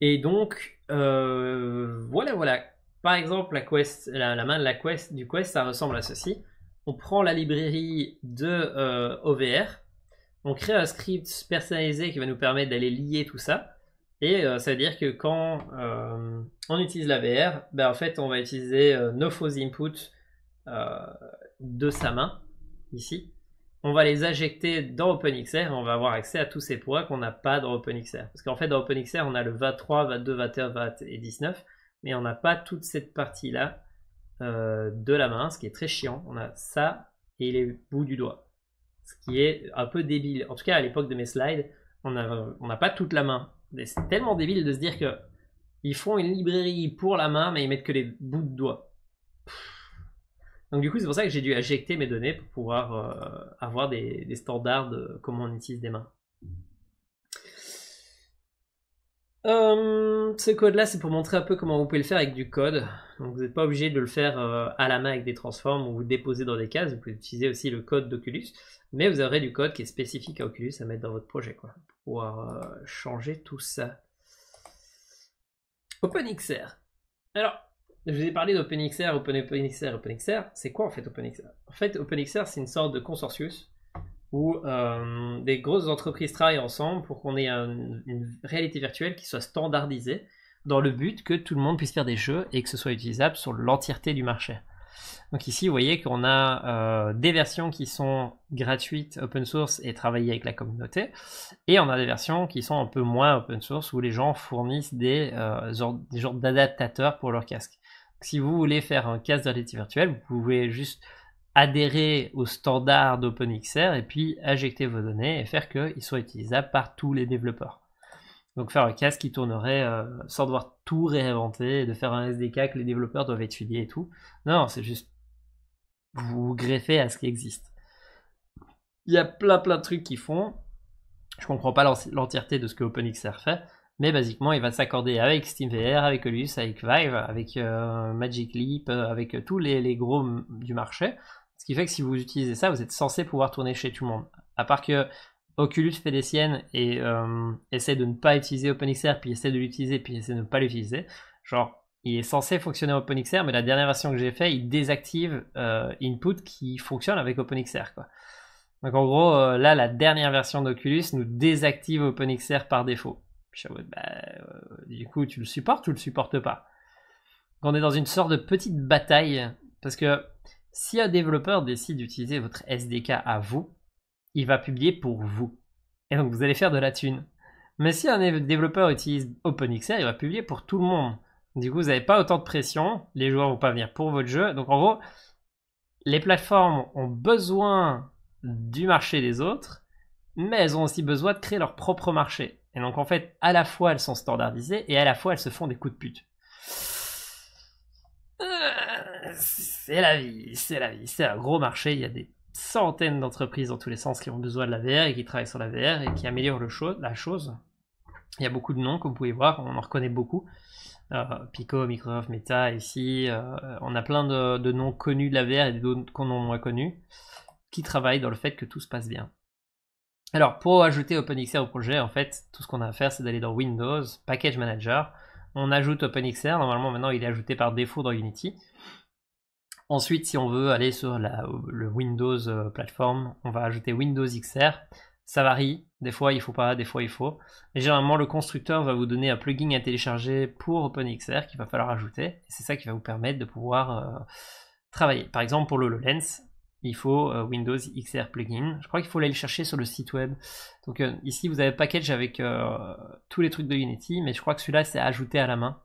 Speaker 1: Et donc, euh, voilà, voilà. Par exemple, la, quest, la, main de la quest, du quest, ça ressemble à ceci. On prend la librairie de euh, OVR, on crée un script personnalisé qui va nous permettre d'aller lier tout ça. Et c'est euh, ça veut dire que quand on utilise la VR, ben, en fait, on va utiliser nos faux inputs de sa main ici, on va les injecter dans OpenXR et on va avoir accès à tous ces points qu'on n'a pas dans OpenXR. Parce qu'en fait, dans OpenXR, on a le 23, 22, 21, 20 et 19, mais on n'a pas toute cette partie-là euh, de la main, ce qui est très chiant. On a ça et les bouts du doigt, ce qui est un peu débile. En tout cas, à l'époque de mes slides, on n'a pas toute la main. C'est tellement débile de se dire que ils font une librairie pour la main, mais ils mettent que les bouts de doigts. Donc du coup, c'est pour ça que j'ai dû injecter mes données pour pouvoir euh, avoir des, standards de comment on utilise des mains. Euh, ce code-là, c'est pour montrer un peu comment vous pouvez le faire avec du code. Donc vous n'êtes pas obligé de le faire euh, à la main avec des transforms ou vous déposer dans des cases. Vous pouvez utiliser aussi le code d'Oculus, mais vous aurez du code qui est spécifique à Oculus à mettre dans votre projet, quoi, pour pouvoir changer tout ça. OpenXR. Alors, je vous ai parlé d'OpenXR, OpenXR, OpenXR. C'est quoi en fait OpenXR En fait, OpenXR, c'est une sorte de consortium où euh, des grosses entreprises travaillent ensemble pour qu'on ait une réalité virtuelle qui soit standardisée dans le but que tout le monde puisse faire des jeux et que ce soit utilisable sur l'entièreté du marché. Donc ici, vous voyez qu'on a euh, des versions qui sont gratuites, open source et travaillées avec la communauté, et on a des versions qui sont un peu moins open source où les gens fournissent des, euh, des genres d'adaptateurs pour leur casque si vous voulez faire un casque de réalité virtuelle, vous pouvez juste adhérer aux standards d'OpenXR et puis injecter vos données et faire qu'ils soient utilisables par tous les développeurs. Donc faire un casque qui tournerait euh, sans devoir tout réinventer, et de faire un SDK que les développeurs doivent étudier et tout. Non, c'est juste vous, greffer à ce qui existe. Il y a plein plein de trucs qu'ils font. Je ne comprends pas l'entièreté de ce que OpenXR fait, mais basiquement, il va s'accorder avec SteamVR, avec Oculus, avec Vive, avec euh, Magic Leap, euh, avec euh, tous les, gros du marché. Ce qui fait que si vous utilisez ça, vous êtes censé pouvoir tourner chez tout le monde. À part que Oculus fait des siennes et essaie de ne pas utiliser OpenXR, puis essaie de l'utiliser, puis essaie de ne pas l'utiliser. Genre, il est censé fonctionner OpenXR, mais la dernière version que j'ai fait, il désactive Input qui fonctionne avec OpenXR. Donc en gros, là, la dernière version d'Oculus nous désactive OpenXR par défaut. Bah, euh, du coup, tu le supportes ou tu le supportes pas On est dans une sorte de petite bataille, parce que si un développeur décide d'utiliser votre SDK à vous, il va publier pour vous. Et donc vous allez faire de la thune. Mais si un développeur utilise OpenXR, il va publier pour tout le monde. Du coup, vous n'avez pas autant de pression, les joueurs ne vont pas venir pour votre jeu. Donc en gros, les plateformes ont besoin du marché des autres, mais elles ont aussi besoin de créer leur propre marché. Et donc en fait, à la fois elles sont standardisées et à la fois elles se font des coups de pute. Euh, c'est la vie, c'est la vie, c'est un gros marché, il y a des centaines d'entreprises dans tous les sens qui ont besoin de la VR et qui travaillent sur la VR et qui améliorent la chose. Il y a beaucoup de noms, comme vous pouvez voir, on en reconnaît beaucoup. Euh, Pico, Microsoft, Meta, ici, euh, on a plein de, noms connus de la VR et d'autres qu'on a moins connus qui travaillent dans le fait que tout se passe bien. Alors, pour ajouter OpenXR au projet, en fait, tout ce qu'on a à faire, c'est d'aller dans Windows, Package Manager. On ajoute OpenXR. Normalement, maintenant, il est ajouté par défaut dans Unity. Ensuite, si on veut aller sur le Windows euh, Platform, on va ajouter Windows XR. Ça varie. Des fois, il faut pas, des fois, il faut. généralement, le constructeur va vous donner un plugin à télécharger pour OpenXR qu'il va falloir ajouter. C'est ça qui va vous permettre de pouvoir euh, travailler. Par exemple, pour le HoloLens, il faut euh, Windows XR Plugin. Je crois qu'il faut aller le chercher sur le site web. Donc euh, ici, vous avez package avec euh, tous les trucs de Unity, mais je crois que celui-là, c'est ajouté à la main.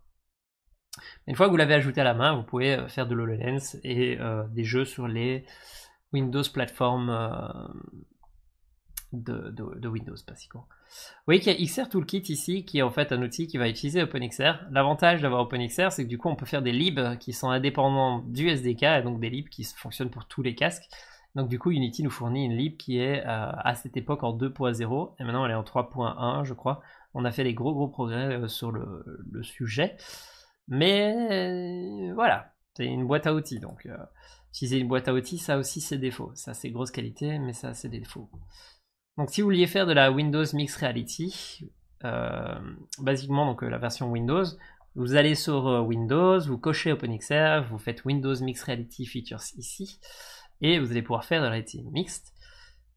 Speaker 1: Une fois que vous l'avez ajouté à la main, vous pouvez faire de l'HoloLens et des jeux sur les Windows Platform de, Windows, pas Windows, basiquement. Vous voyez qu'il y a XR Toolkit ici, qui est en fait un outil qui va utiliser OpenXR. L'avantage d'avoir OpenXR, c'est que du coup, on peut faire des libs qui sont indépendants du SDK, et donc des libs qui fonctionnent pour tous les casques. Donc du coup, Unity nous fournit une lib qui est euh, à cette époque en 2.0, et maintenant elle est en 3.1, je crois. On a fait des gros gros progrès euh, sur le, sujet. Mais euh, voilà, c'est une boîte à outils, donc utiliser une boîte à outils, ça aussi c'est défaut. Ça c'est grosse qualité, mais ça c'est défaut donc si vous vouliez faire de la Windows Mixed Reality, euh, basiquement donc euh, la version Windows, vous allez sur euh, Windows, vous cochez OpenXR, vous faites Windows Mixed Reality Features ici, et vous allez pouvoir faire de la réalité mixte.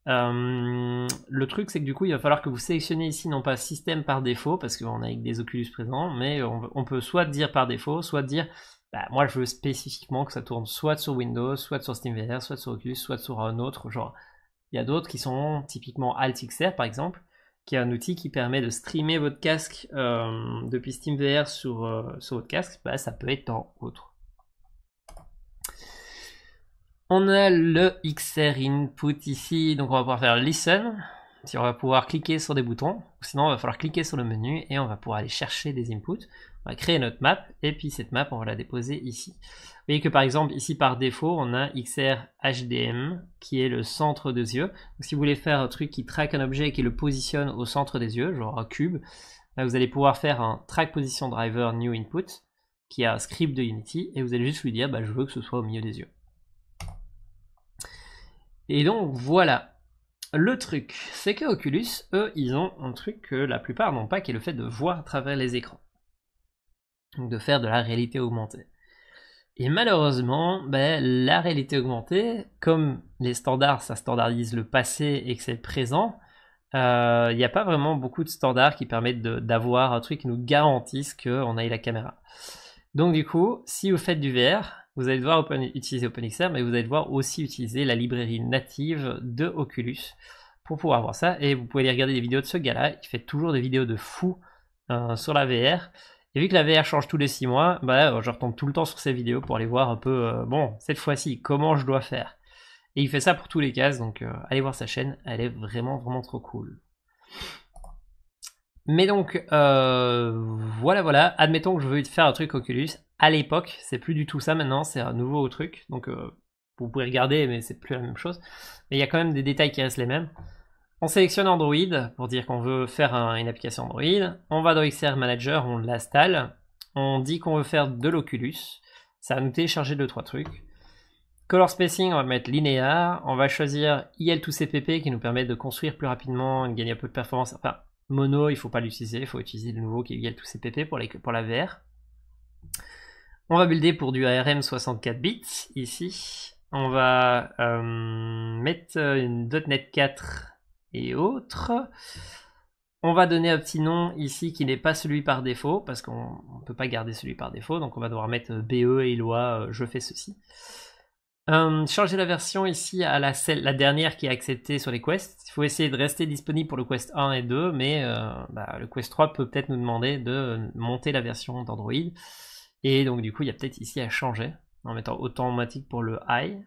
Speaker 1: le truc, c'est que du coup, il va falloir que vous sélectionnez ici non pas système par défaut, parce qu'on a des Oculus présents, mais on, peut soit dire par défaut, soit dire bah, moi je veux spécifiquement que ça tourne soit sur Windows, soit sur SteamVR, soit sur Oculus, soit sur un autre, genre il y a d'autres qui sont typiquement AltXR par exemple, qui est un outil qui permet de streamer votre casque euh, depuis SteamVR sur, euh, sur votre casque. Bah, ça peut être dans autre. On a le XR input ici, donc on va pouvoir faire listen. on va pouvoir cliquer sur des boutons, sinon on va falloir cliquer sur le menu et on va pouvoir aller chercher des inputs on va créer notre map, et puis cette map, on va la déposer ici. Vous voyez que par exemple, ici par défaut, on a XR HDM, qui est le centre des yeux. Donc, si vous voulez faire un truc qui traque un objet et qui le positionne au centre des yeux, genre un cube, vous allez pouvoir faire un track position driver new input, qui a un script de Unity, et vous allez juste lui dire, bah, je veux que ce soit au milieu des yeux. Et donc voilà, le truc, c'est que Oculus, eux, ils ont un truc que la plupart n'ont pas, qui est le fait de voir à travers les écrans de faire de la réalité augmentée. Et malheureusement, ben, la réalité augmentée, comme les standards, ça standardise le passé et que c'est présent, il euh, n'y a pas vraiment beaucoup de standards qui permettent d'avoir un truc qui nous garantisse qu'on aille la caméra. Donc du coup, si vous faites du VR, vous allez devoir utiliser OpenXR, mais vous allez devoir aussi utiliser la librairie native de Oculus pour pouvoir voir ça. Et vous pouvez aller regarder des vidéos de ce gars-là, qui fait toujours des vidéos de fou euh, sur la VR. Et vu que la VR change tous les 6 mois, bah, euh, je retombe tout le temps sur ses vidéos pour aller voir un peu, euh, bon, cette fois-ci, comment je dois faire. Et il fait ça pour tous les cases, donc euh, allez voir sa chaîne, elle est vraiment, vraiment trop cool. Mais donc, voilà, voilà, admettons que je veux faire un truc Oculus. À l'époque, c'est plus du tout ça maintenant, c'est un nouveau truc, donc vous pouvez regarder, mais c'est plus la même chose. Mais il y a quand même des détails qui restent les mêmes. On sélectionne Android pour dire qu'on veut faire une application Android. On va dans XR Manager, on l'installe. On dit qu'on veut faire de l'Oculus. Ça va nous télécharger 2 trois trucs. Color spacing, on va mettre linéaire. On va choisir IL2CPP qui nous permet de construire plus rapidement, de gagner un peu de performance. Enfin, mono, il ne faut pas l'utiliser. Il faut utiliser le nouveau qui est IL2CPP pour, pour la VR. On va builder pour du ARM 64 bits ici. On va euh, mettre euh, une .NET 4 et autres. On va donner un petit nom ici qui n'est pas celui par défaut, parce qu'on ne peut pas garder celui par défaut, donc on va devoir mettre euh, BE, et Loi. Euh, je fais ceci. Hum, changer la version ici à la, celle, la dernière qui est acceptée sur les quests. Il faut essayer de rester disponible pour le quest 1 et 2, mais euh, bah, le quest 3 peut peut-être nous demander de monter la version d'Android. Et donc du coup, il y a peut-être ici à changer en mettant automatique pour le high.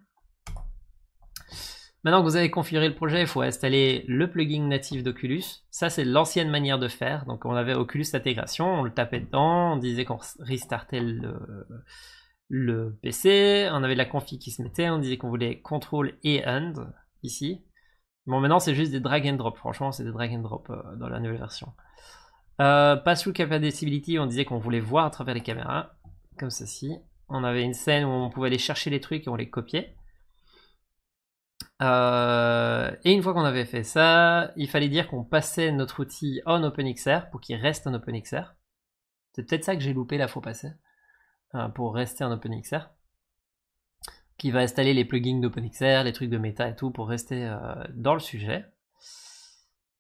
Speaker 1: Maintenant que vous avez configuré le projet, il faut installer le plugin natif d'Oculus. Ça, c'est l'ancienne manière de faire. Donc, on avait Oculus intégration, on le tapait dedans, on disait qu'on restartait le, PC, on avait la config qui se mettait, on disait qu'on voulait contrôle et end ici. Bon, maintenant, c'est juste des drag and drop. Franchement, c'est des drag and drop euh, dans la nouvelle version. Euh, pass on disait qu'on voulait voir à travers les caméras, comme ceci. On avait une scène où on pouvait aller chercher les trucs et on les copiait. Euh, et une fois qu'on avait fait ça, il fallait dire qu'on passait notre outil en OpenXR pour qu'il reste un OpenXR. C'est peut-être ça que j'ai loupé la fois passée, euh, pour rester un OpenXR. Qui va installer les plugins d'OpenXR, les trucs de méta et tout pour rester euh, dans le sujet.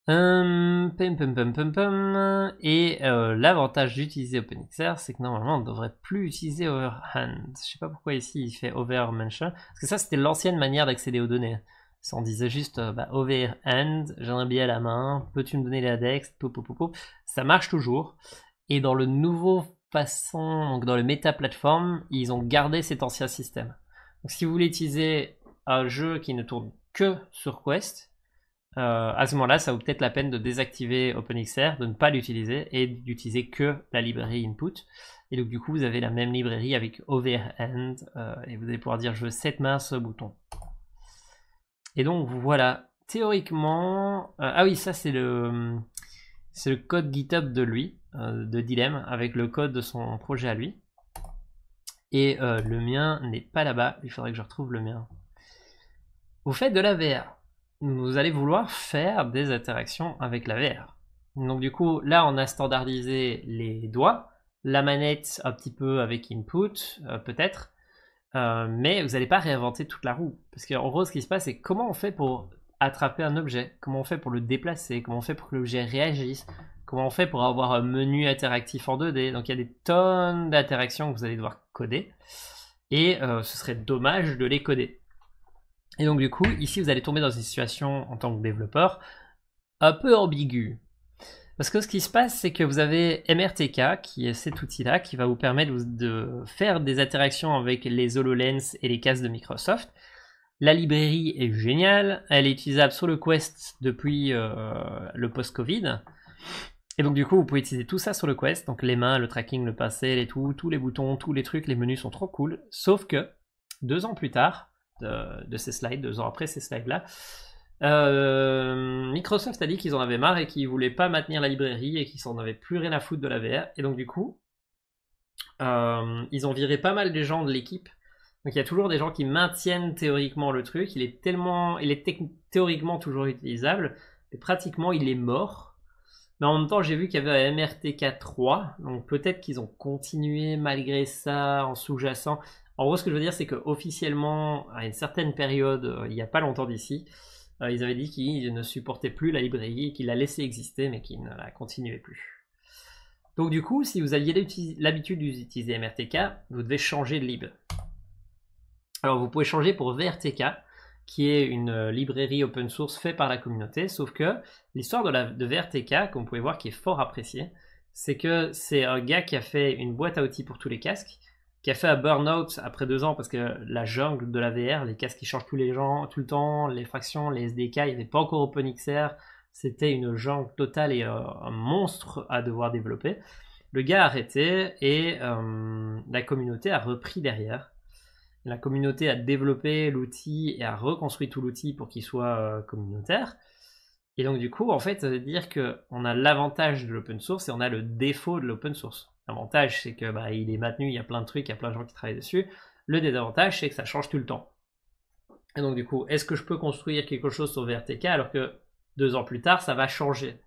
Speaker 1: Hum, pum, pum, pum, Et euh, l'avantage d'utiliser OpenXR, c'est que normalement on ne devrait plus utiliser Overhand. Je ne sais pas pourquoi ici il fait Overmention. Parce que ça c'était l'ancienne manière d'accéder aux données. Si on disait juste euh, bah, Overhand, j'ai un billet à la main, peux-tu me donner la Ça marche toujours. Et dans le nouveau façon, donc dans le méta plateforme, ils ont gardé cet ancien système. Donc si vous voulez utiliser un jeu qui ne tourne que sur Quest, euh, à ce moment-là, ça vaut peut-être la peine de désactiver OpenXR, de ne pas l'utiliser et d'utiliser que la librairie input. Et donc du coup, vous avez la même librairie avec overhand euh, et vous allez pouvoir dire je veux cette main ce bouton. Et donc voilà, théoriquement, euh, ah oui, ça c'est le le code GitHub de lui, de Dilem, avec le code de son projet à lui. Et le mien n'est pas là-bas, il faudrait que je retrouve le mien. Vous faites de la VR vous allez vouloir faire des interactions avec la VR. Donc du coup, là, on a standardisé les doigts, la manette un petit peu avec input, euh, peut-être, euh, mais vous n'allez pas réinventer toute la roue. Parce qu'en gros, ce qui se passe, c'est comment on fait pour attraper un objet, comment on fait pour le déplacer, comment on fait pour que l'objet réagisse, comment on fait pour avoir un menu interactif en 2D. Donc il y a des tonnes d'interactions que vous allez devoir coder, et euh, ce serait dommage de les coder. Et donc du coup, ici, vous allez tomber dans une situation en tant que développeur un peu ambiguë. Parce que ce qui se passe, c'est que vous avez MRTK, qui est cet outil-là, qui va vous permettre de faire des interactions avec les HoloLens et les cases de Microsoft. La librairie est géniale, elle est utilisable sur le Quest depuis euh, le post-Covid. Et donc du coup, vous pouvez utiliser tout ça sur le Quest, donc les mains, le tracking, le pincel et tout, tous les boutons, tous les trucs, les menus sont trop cool. Sauf que, deux ans plus tard, de, ces slides, deux ans après ces slides-là. Euh, Microsoft a dit qu'ils en avaient marre et qu'ils voulaient pas maintenir la librairie et qu'ils s'en avaient plus rien à foutre de la VR. Et donc du coup, euh, ils ont viré pas mal des gens de l'équipe. Donc il y a toujours des gens qui maintiennent théoriquement le truc. Il est tellement, il est théoriquement toujours utilisable, mais pratiquement il est mort. Mais en même temps, j'ai vu qu'il y avait un MRTK 3, donc peut-être qu'ils ont continué malgré ça en sous-jacent. En gros, ce que je veux dire, c'est qu'officiellement, à une certaine période, euh, il n'y a pas longtemps d'ici, euh, ils avaient dit qu'ils ne supportaient plus la librairie, qu'ils la laissaient exister, mais qu'ils ne la continuaient plus. Donc du coup, si vous aviez l'habitude d'utiliser MRTK, vous devez changer de lib. Alors vous pouvez changer pour VRTK, qui est une euh, librairie open source faite par la communauté, sauf que l'histoire de, de VRTK, comme vous pouvez voir, qui est fort appréciée, c'est que c'est un gars qui a fait une boîte à outils pour tous les casques, qui a fait un burn-out après deux ans parce que la jungle de la VR, les casques qui changent tous les gens, tout le temps, les fractions, les SDK, il n'y avait pas encore OpenXR, c'était une jungle totale et euh, un monstre à devoir développer. Le gars a arrêté et euh, la communauté a repris derrière. La communauté a développé l'outil et a reconstruit tout l'outil pour qu'il soit euh, communautaire. Et donc du coup, en fait, ça veut dire qu'on a l'avantage de l'open source et on a le défaut de l'open source. L'avantage, c'est que bah, il est maintenu, il y a plein de trucs, il y a plein de gens qui travaillent dessus. Le désavantage, c'est que ça change tout le temps. Et donc, du coup, est-ce que je peux construire quelque chose sur VRTK alors que deux ans plus tard, ça va changer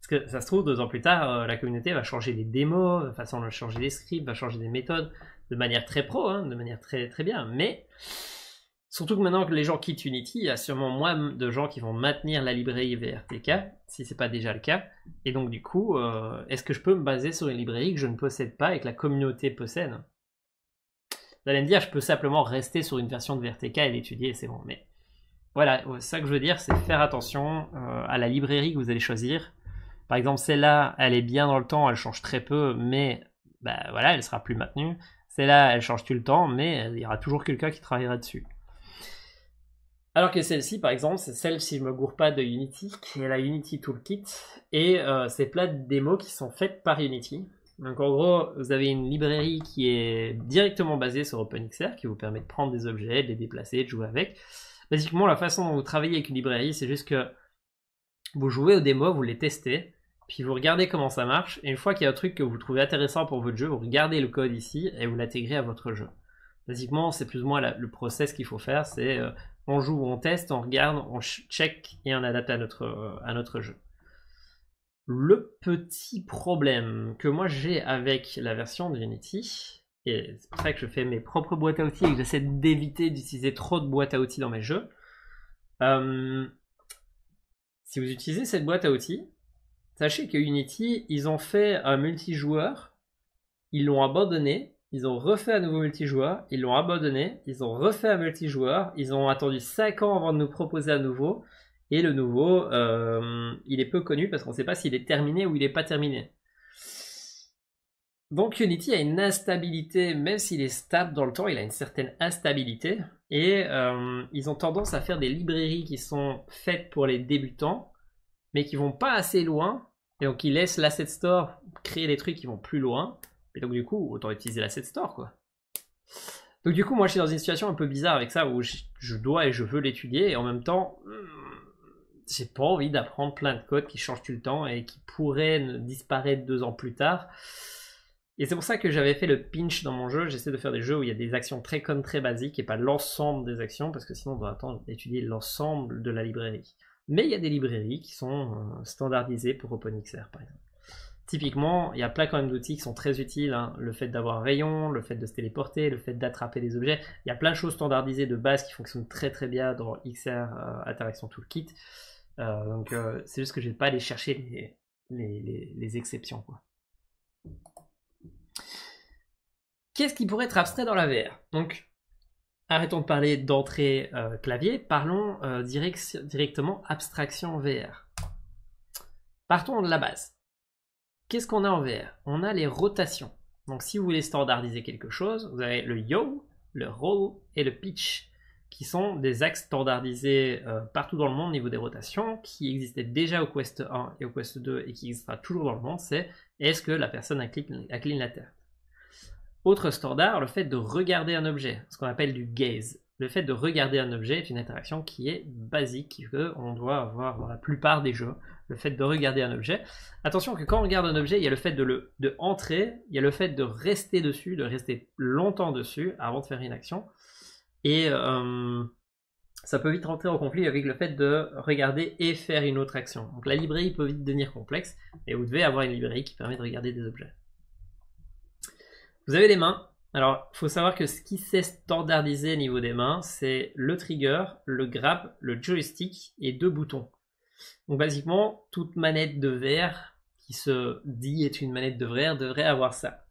Speaker 1: Parce que ça se trouve, deux ans plus tard, euh, la communauté va changer les démos, va façon de changer les scripts, va changer des méthodes de manière très pro, hein, de manière très, très bien. Mais Surtout que maintenant que les gens quittent Unity, il y a sûrement moins de gens qui vont maintenir la librairie VRTK, si ce n'est pas déjà le cas. Et donc du coup, euh, est-ce que je peux me baser sur une librairie que je ne possède pas et que la communauté possède Vous allez me dire, je peux simplement rester sur une version de VRTK et l'étudier, c'est bon. Mais voilà, euh, ça que je veux dire, c'est faire attention euh, à la librairie que vous allez choisir. Par exemple, celle-là, elle est bien dans le temps, elle change très peu, mais bah, voilà, elle sera plus maintenue. Celle-là, elle change tout le temps, mais il y aura toujours quelqu'un qui travaillera dessus. Alors que celle-ci, par exemple, c'est celle, si je me gourre pas, de Unity, qui est la Unity Toolkit, et euh, c'est plein de démos qui sont faites par Unity. Donc en gros, vous avez une librairie qui est directement basée sur OpenXR, qui vous permet de prendre des objets, de les déplacer, de jouer avec. Basiquement, la façon dont vous travaillez avec une librairie, c'est juste que vous jouez aux démos, vous les testez, puis vous regardez comment ça marche, et une fois qu'il y a un truc que vous trouvez intéressant pour votre jeu, vous regardez le code ici et vous l'intégrez à votre jeu. Basiquement, c'est plus ou moins le process qu'il faut faire, c'est euh, on joue, on teste, on regarde, on check et on adapte à notre, euh, à notre jeu. Le petit problème que moi j'ai avec la version de Unity, et c'est pour ça que je fais mes propres boîtes à outils et que j'essaie d'éviter d'utiliser trop de boîtes à outils dans mes jeux, euh, si vous utilisez cette boîte à outils, sachez que Unity, ils ont fait un multijoueur, ils l'ont abandonné ils ont refait un nouveau multijoueur, ils l'ont abandonné, ils ont refait un multijoueur, ils ont attendu 5 ans avant de nous proposer un nouveau, et le nouveau, euh, il est peu connu parce qu'on ne sait pas s'il est terminé ou il n'est pas terminé. Donc Unity a une instabilité, même s'il est stable dans le temps, il a une certaine instabilité. Et euh, ils ont tendance à faire des librairies qui sont faites pour les débutants, mais qui vont pas assez loin. Et donc ils laissent l'asset store créer des trucs qui vont plus loin. Et donc du coup, autant utiliser l'asset store quoi. Donc du coup, moi je suis dans une situation un peu bizarre avec ça où je, dois et je veux l'étudier et en même temps, hmm, j'ai pas envie d'apprendre plein de codes qui changent tout le temps et qui pourraient disparaître deux ans plus tard. Et c'est pour ça que j'avais fait le pinch dans mon jeu. J'essaie de faire des jeux où il y a des actions très comme très basiques et pas l'ensemble des actions parce que sinon on doit attendre d'étudier l'ensemble de la librairie. Mais il y a des librairies qui sont euh, standardisées pour OpenXR par exemple. Typiquement, il y a plein quand même d'outils qui sont très utiles. Hein. Le fait d'avoir un rayon, le fait de se téléporter, le fait d'attraper des objets. Il y a plein de choses standardisées de base qui fonctionnent très très bien dans XR euh, Interaction Toolkit. Euh, donc euh, c'est juste que je ne vais pas aller chercher les, exceptions. Qu'est-ce qui pourrait être abstrait dans la VR Donc arrêtons de parler d'entrée clavier, parlons directement abstraction VR. Partons de la base. Qu'est-ce qu'on a en VR On a les rotations. Donc si vous voulez standardiser quelque chose, vous avez le yo, le roll et le pitch, qui sont des axes standardisés euh, partout dans le monde au niveau des rotations, qui existaient déjà au Quest 1 et au Quest 2 et qui existera toujours dans le monde, c'est est-ce que la personne incline, incline la Terre Autre standard, le fait de regarder un objet, ce qu'on appelle du gaze le fait de regarder un objet est une interaction qui est basique, qu'on doit avoir dans la plupart des jeux, le fait de regarder un objet. Attention que quand on regarde un objet, il y a le fait de, le, de entrer, il y a le fait de rester dessus, de rester longtemps dessus avant de faire une action. Et euh, ça peut vite rentrer en conflit avec le fait de regarder et faire une autre action. Donc la librairie peut vite devenir complexe, et vous devez avoir une librairie qui permet de regarder des objets. Vous avez les mains, alors, il faut savoir que ce qui s'est standardisé au niveau des mains, c'est le trigger, le grab, le joystick et deux boutons. Donc, basiquement, toute manette de verre qui se dit est une manette de verre devrait avoir ça.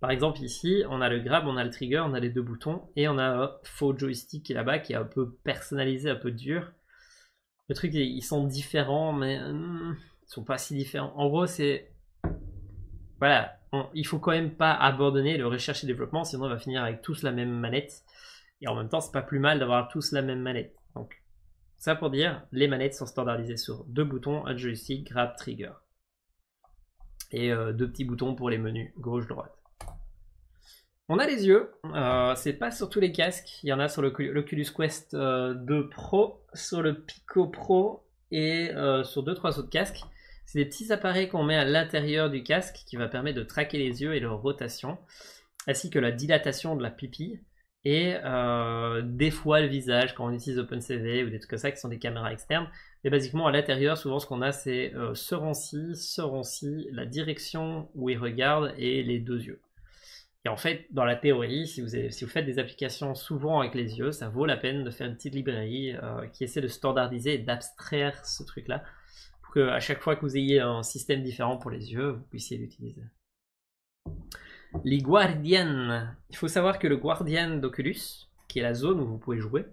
Speaker 1: Par exemple, ici, on a le grab, on a le trigger, on a les deux boutons et on a un faux joystick là-bas qui est un peu personnalisé, un peu dur. Le truc, ils sont différents, mais hmm, ils sont pas si différents. En gros, c'est voilà, il il faut quand même pas abandonner le recherche et développement, sinon on va finir avec tous la même manette. Et en même temps, c'est pas plus mal d'avoir tous la même manette. Donc, ça pour dire, les manettes sont standardisées sur deux boutons, un Joystick, Grab, Trigger. Et euh, deux petits boutons pour les menus, gauche-droite. On a les yeux, euh, c'est pas sur tous les casques, il y en a sur l'Oculus Quest 2 euh, Pro, sur le Pico Pro et sur 2-3 autres casques. C'est des petits appareils qu'on met à l'intérieur du casque qui va permettre de traquer les yeux et leur rotation, ainsi que la dilatation de la pipi et euh, des fois le visage quand on utilise OpenCV ou des trucs comme ça qui sont des caméras externes. Mais basiquement à l'intérieur, souvent ce qu'on a c'est ce euh, ronci, ce ronci, la direction où il regarde et les deux yeux. Et en fait, dans la théorie, si vous, faites des applications souvent avec les yeux, ça vaut la peine de faire une petite librairie euh, qui essaie de standardiser et d'abstraire ce truc-là pour qu'à chaque fois que vous ayez un système différent pour les yeux, vous puissiez l'utiliser. Les Guardians. Il faut savoir que le Guardian d'Oculus, qui est la zone où vous pouvez jouer,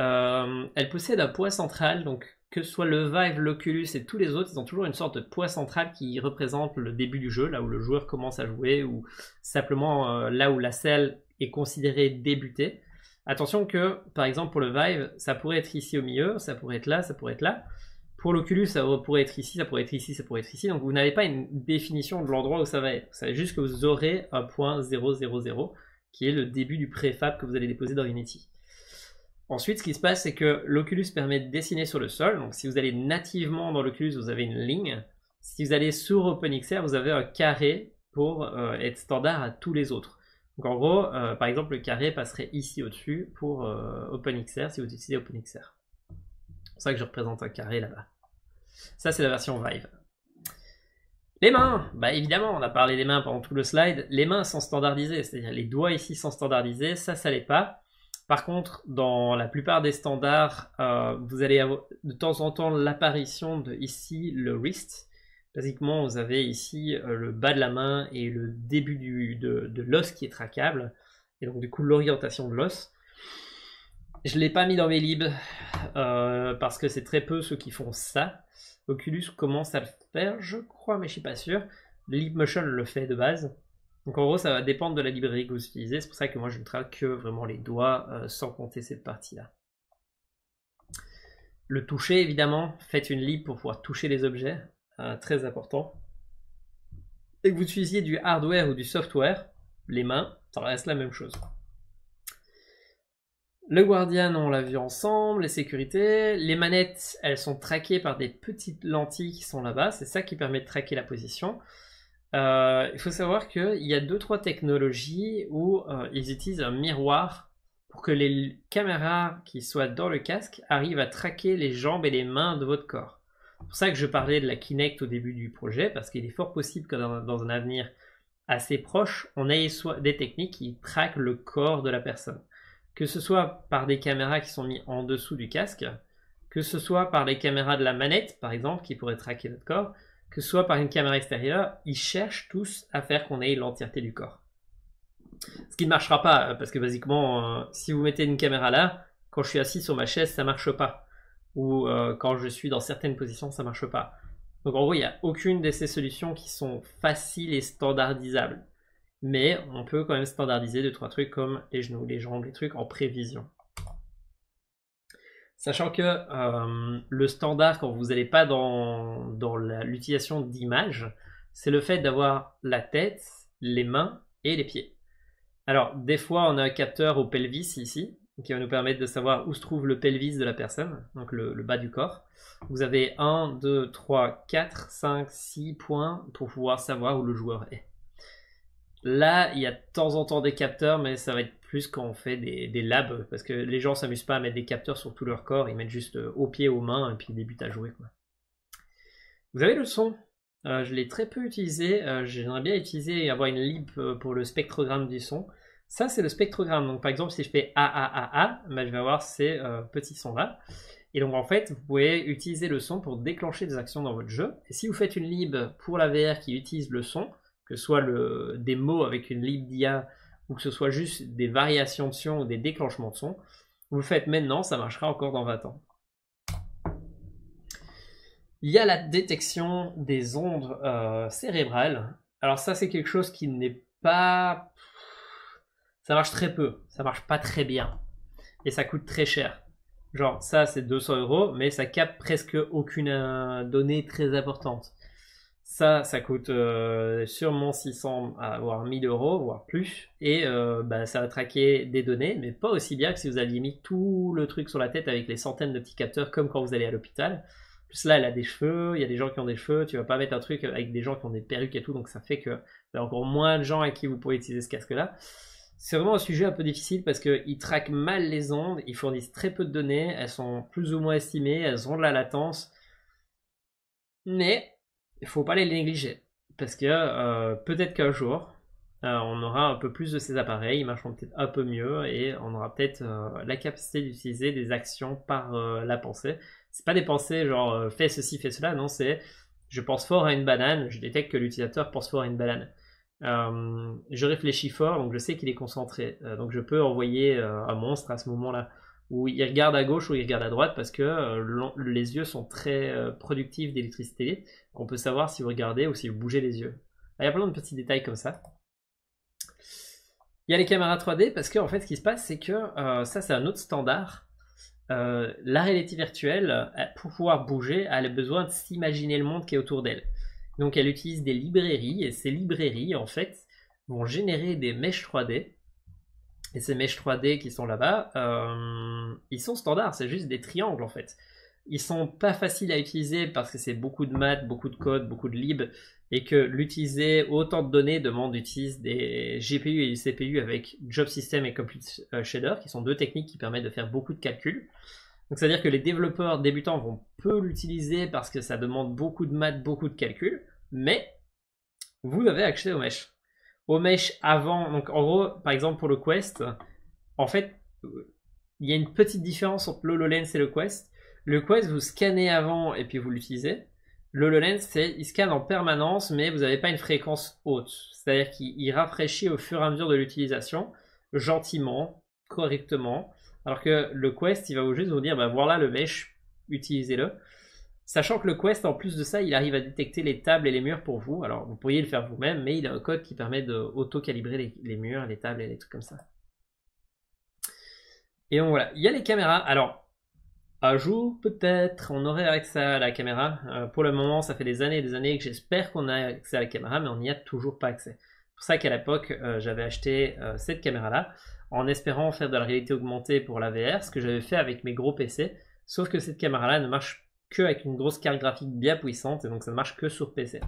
Speaker 1: euh, elle possède un poids central, donc que ce soit le Vive, l'Oculus et tous les autres, ils ont toujours une sorte de poids central qui représente le début du jeu, là où le joueur commence à jouer, ou simplement euh, là où la selle est considérée débutée. Attention que, par exemple, pour le Vive, ça pourrait être ici au milieu, ça pourrait être là, ça pourrait être là pour l'Oculus, ça pourrait être ici, ça pourrait être ici, ça pourrait être ici. Donc vous n'avez pas une définition de l'endroit où ça va être. Vous savez juste que vous aurez un point 000 qui est le début du préfab que vous allez déposer dans Unity. Ensuite, ce qui se passe, c'est que l'Oculus permet de dessiner sur le sol. Donc si vous allez nativement dans l'Oculus, vous avez une ligne. Si vous allez sur OpenXR, vous avez un carré pour euh, être standard à tous les autres. Donc en gros, euh, par exemple, le carré passerait ici au-dessus pour euh, OpenXR si vous utilisez OpenXR. C'est pour ça que je représente un carré là-bas. Ça, c'est la version Vive. Les mains, bah évidemment, on a parlé des mains pendant tout le slide. Les mains sont standardisées, c'est-à-dire les doigts ici sont standardisés, ça, ça l'est pas. Par contre, dans la plupart des standards, euh, vous allez avoir de temps en temps l'apparition de ici le wrist. Basiquement, vous avez ici euh, le bas de la main et le début de, de l'os qui est traquable, et donc du coup l'orientation de l'os. Je l'ai pas mis dans mes libres euh, parce que c'est très peu ceux qui font ça. Oculus commence à le faire, je crois, mais je suis pas sûr. Libmotion le fait de base. Donc en gros, ça va dépendre de la librairie que vous utilisez. C'est pour ça que moi, je ne traque que vraiment les doigts euh, sans compter cette partie-là. Le toucher, évidemment, faites une lib pour pouvoir toucher les objets, euh, très important. Et que vous utilisiez du hardware ou du software, les mains, ça reste la même chose. Le Guardian, on l'a vu ensemble, les sécurités. Les manettes, elles sont traquées par des petites lentilles qui sont là-bas. C'est ça qui permet de traquer la position. Euh, il faut savoir qu'il y a deux, trois technologies où euh, ils utilisent un miroir pour que les caméras qui soient dans le casque arrivent à traquer les jambes et les mains de votre corps. C'est pour ça que je parlais de la Kinect au début du projet, parce qu'il est fort possible que dans un avenir assez proche, on ait des techniques qui traquent le corps de la personne que ce soit par des caméras qui sont mises en dessous du casque, que ce soit par les caméras de la manette, par exemple, qui pourraient traquer notre corps, que ce soit par une caméra extérieure, ils cherchent tous à faire qu'on ait l'entièreté du corps. Ce qui ne marchera pas, euh, parce que basiquement, euh, si vous mettez une caméra là, quand je suis assis sur ma chaise, ça ne marche pas. Ou euh, quand je suis dans certaines positions, ça ne marche pas. Donc en gros, il n'y a aucune de ces solutions qui sont faciles et standardisables mais on peut quand même standardiser deux trois trucs comme les genoux, les jambes, les trucs en prévision. Sachant que euh, le standard, quand vous n'allez pas dans, l'utilisation d'images, c'est le fait d'avoir la tête, les mains et les pieds. Alors, des fois, on a un capteur au pelvis ici, qui va nous permettre de savoir où se trouve le pelvis de la personne, donc le, le bas du corps. Vous avez 1, 2, 3, 4, 5, 6 points pour pouvoir savoir où le joueur est. Là, il y a de temps en temps des capteurs, mais ça va être plus quand on fait des, labs, parce que les gens s'amusent pas à mettre des capteurs sur tout leur corps, ils mettent juste euh, aux pieds, aux mains, et puis ils débutent à jouer. Quoi. Vous avez le son euh, Je l'ai très peu utilisé, euh, j'aimerais bien utiliser et avoir une lib pour le spectrogramme du son. Ça, c'est le spectrogramme. Donc, par exemple, si je fais AAAA, bah, je vais avoir ces petits sons-là. Et donc, en fait, vous pouvez utiliser le son pour déclencher des actions dans votre jeu. Et si vous faites une lib pour la VR qui utilise le son, que ce soit le, des mots avec une libdia, ou que ce soit juste des variations de sons ou des déclenchements de son, vous le faites maintenant, ça marchera encore dans 20 ans. Il y a la détection des ondes euh, cérébrales. Alors ça, c'est quelque chose qui n'est pas... Ça marche très peu, ça marche pas très bien. Et ça coûte très cher. Genre ça, c'est 200 euros, mais ça capte presque aucune euh, donnée très importante. Ça, ça coûte euh, sûrement 600, voire 1000 euros, voire plus. Et euh, bah, ça va traquer des données, mais pas aussi bien que si vous aviez mis tout le truc sur la tête avec les centaines de petits capteurs, comme quand vous allez à l'hôpital. Plus là, elle a des cheveux, il y a des gens qui ont des cheveux, tu vas pas mettre un truc avec des gens qui ont des perruques et tout, donc ça fait que y bah, a encore moins de gens à qui vous pourrez utiliser ce casque-là. C'est vraiment un sujet un peu difficile parce qu'ils traquent mal les ondes, ils fournissent très peu de données, elles sont plus ou moins estimées, elles ont de la latence. Mais il faut pas les négliger. Parce que euh, peut-être qu'un jour, euh, on aura un peu plus de ces appareils, ils marcheront peut-être un peu mieux et on aura peut-être euh, la capacité d'utiliser des actions par la pensée. C'est pas des pensées genre fais ceci, fais cela, non, c'est je pense fort à une banane, je détecte que l'utilisateur pense fort à une banane. je réfléchis fort, donc je sais qu'il est concentré, donc je peux envoyer un monstre à ce moment-là où il regarde à gauche ou il regarde à droite parce que euh, les yeux sont très euh, productifs d'électricité, qu'on peut savoir si vous regardez ou si vous bougez les yeux. Ah, il y a plein de petits détails comme ça. Il y a les caméras 3D parce qu'en fait ce qui se passe c'est que euh, ça c'est un autre standard. la réalité virtuelle, pour pouvoir bouger, elle a besoin de s'imaginer le monde qui est autour d'elle. Donc elle utilise des librairies et ces librairies en fait vont générer des mèches 3D et ces mèches 3D qui sont là-bas, euh, ils sont standards, c'est juste des triangles en fait. Ils sont pas faciles à utiliser parce que c'est beaucoup de maths, beaucoup de code, beaucoup de lib, et que l'utiliser autant de données demande d'utiliser des GPU et du CPU avec Job System et Compute euh, Shader, qui sont deux techniques qui permettent de faire beaucoup de calculs. Donc c'est-à-dire que les développeurs débutants vont peu l'utiliser parce que ça demande beaucoup de maths, beaucoup de calculs, mais vous avez accès aux mèches. Au mesh avant. Donc en gros, par exemple pour le Quest, en fait, il y a une petite différence entre l'HoloLens et le Quest. Le Quest, vous scannez avant et puis vous l'utilisez. L'HoloLens, c'est, il scanne en permanence, mais vous n'avez pas une fréquence haute. C'est-à-dire qu'il rafraîchit au fur et à mesure de l'utilisation, gentiment, correctement. Alors que le Quest, il va juste vous dire, bah, voilà le mesh, utilisez-le. Sachant que le quest, en plus de ça, il arrive à détecter les tables et les murs pour vous. Alors, vous pourriez le faire vous-même, mais il a un code qui permet auto calibrer les, murs, les tables et les trucs comme ça. Et donc voilà, il y a les caméras. Alors, un jour peut-être, on aurait accès à la caméra. Euh, pour le moment, ça fait des années et des années que j'espère qu'on a accès à la caméra, mais on n'y a toujours pas accès. C'est pour ça qu'à l'époque, euh, j'avais acheté euh, cette caméra-là, en espérant faire de la réalité augmentée pour la VR, ce que j'avais fait avec mes gros PC. Sauf que cette caméra-là ne marche que avec une grosse carte graphique bien puissante, et donc ça ne marche que sur PC.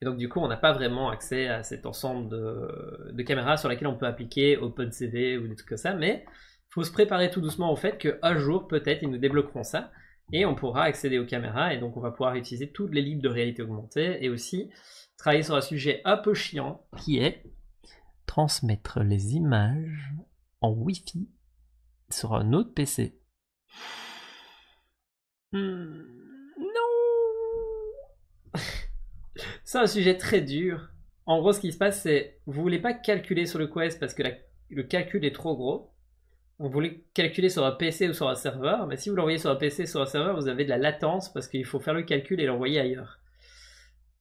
Speaker 1: Et donc du coup, on n'a pas vraiment accès à cet ensemble de, caméras sur lesquelles on peut appliquer OpenCV ou des trucs comme ça, mais il faut se préparer tout doucement au fait qu'un jour, peut-être, ils nous débloqueront ça, et on pourra accéder aux caméras, et donc on va pouvoir utiliser toutes les libres de réalité augmentée, et aussi travailler sur un sujet un peu chiant, qui est transmettre les images en Wi-Fi sur un autre PC. Hmm. non [laughs] C'est un sujet très dur. En gros, ce qui se passe, c'est vous voulez pas calculer sur le Quest parce que le calcul est trop gros. Vous voulez calculer sur un PC ou sur un serveur, mais si vous l'envoyez sur un PC, ou sur un serveur, vous avez de la latence parce qu'il faut faire le calcul et l'envoyer ailleurs.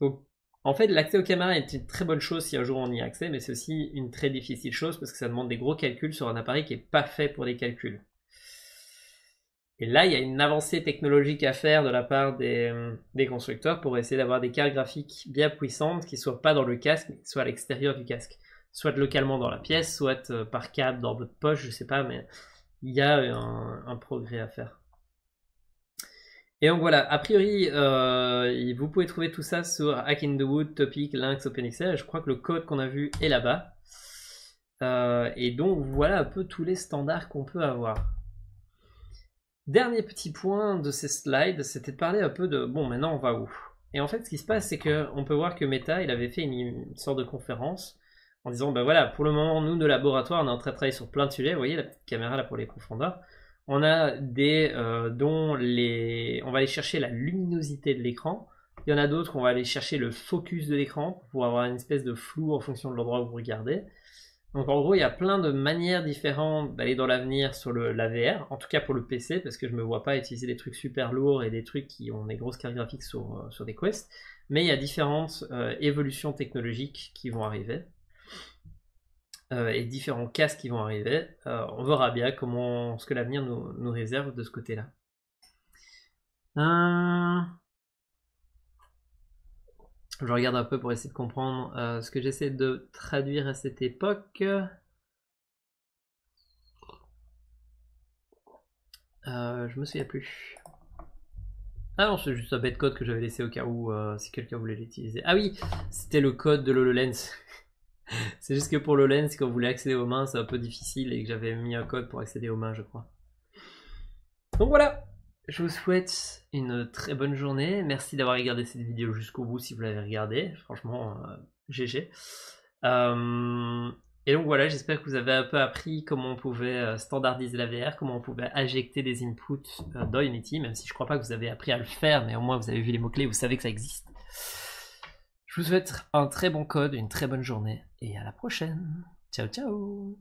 Speaker 1: Donc, en fait, l'accès au caméras est une très bonne chose si un jour on y a accès, mais c'est aussi une très difficile chose parce que ça demande des gros calculs sur un appareil qui n'est pas fait pour des calculs. Et là, il y a une avancée technologique à faire de la part des, euh, constructeurs pour essayer d'avoir des cartes graphiques bien puissantes qui ne soient pas dans le casque, mais qui soient à l'extérieur du casque. Soit localement dans la pièce, soit euh, par câble dans votre poche, je ne sais pas, mais il y a euh, un, progrès à faire. Et donc voilà, a priori, vous pouvez trouver tout ça sur Hack in the Wood, Topic, Lynx, OpenXL. Je crois que le code qu'on a vu est là-bas. et donc voilà un peu tous les standards qu'on peut avoir. Dernier petit point de ces slides, c'était de parler un peu de bon, maintenant on va où Et en fait, ce qui se passe, c'est qu'on peut voir que Meta, il avait fait une, sorte de conférence en disant ben voilà, pour le moment, nous, de laboratoire, on est en train de travailler sur plein de sujets. Vous voyez la petite caméra là pour les profondeurs. On a des euh, dont les, on va aller chercher la luminosité de l'écran. Il y en a d'autres qu'on va aller chercher le focus de l'écran pour avoir une espèce de flou en fonction de l'endroit où vous regardez. Donc en gros, il y a plein de manières différentes d'aller dans l'avenir sur le, la VR, en tout cas pour le PC, parce que je me vois pas utiliser des trucs super lourds et des trucs qui ont des grosses cartes graphiques sur, euh, des quests, mais il y a différentes euh, évolutions technologiques qui vont arriver. Euh, et différents casques qui vont arriver. on verra bien comment ce que l'avenir nous, nous, réserve de ce côté-là. Je regarde un peu pour essayer de comprendre euh, ce que j'essaie de traduire à cette époque. Euh, je me souviens plus. Ah non, c'est juste un bête code que j'avais laissé au cas où euh, si quelqu'un voulait l'utiliser. Ah oui, c'était le code de lololens [laughs] c'est juste que pour Lolens, quand vous voulez accéder aux mains, c'est un peu difficile et que j'avais mis un code pour accéder aux mains, je crois. Donc voilà je vous souhaite une très bonne journée. Merci d'avoir regardé cette vidéo jusqu'au bout si vous l'avez regardée. Franchement, GG. Euh, euh, et donc voilà, j'espère que vous avez un peu appris comment on pouvait euh, standardiser la VR, comment on pouvait injecter des inputs dans Unity, même si je crois pas que vous avez appris à le faire, mais au moins vous avez vu les mots-clés, vous savez que ça existe. Je vous souhaite un très bon code, une très bonne journée, et à la prochaine. Ciao ciao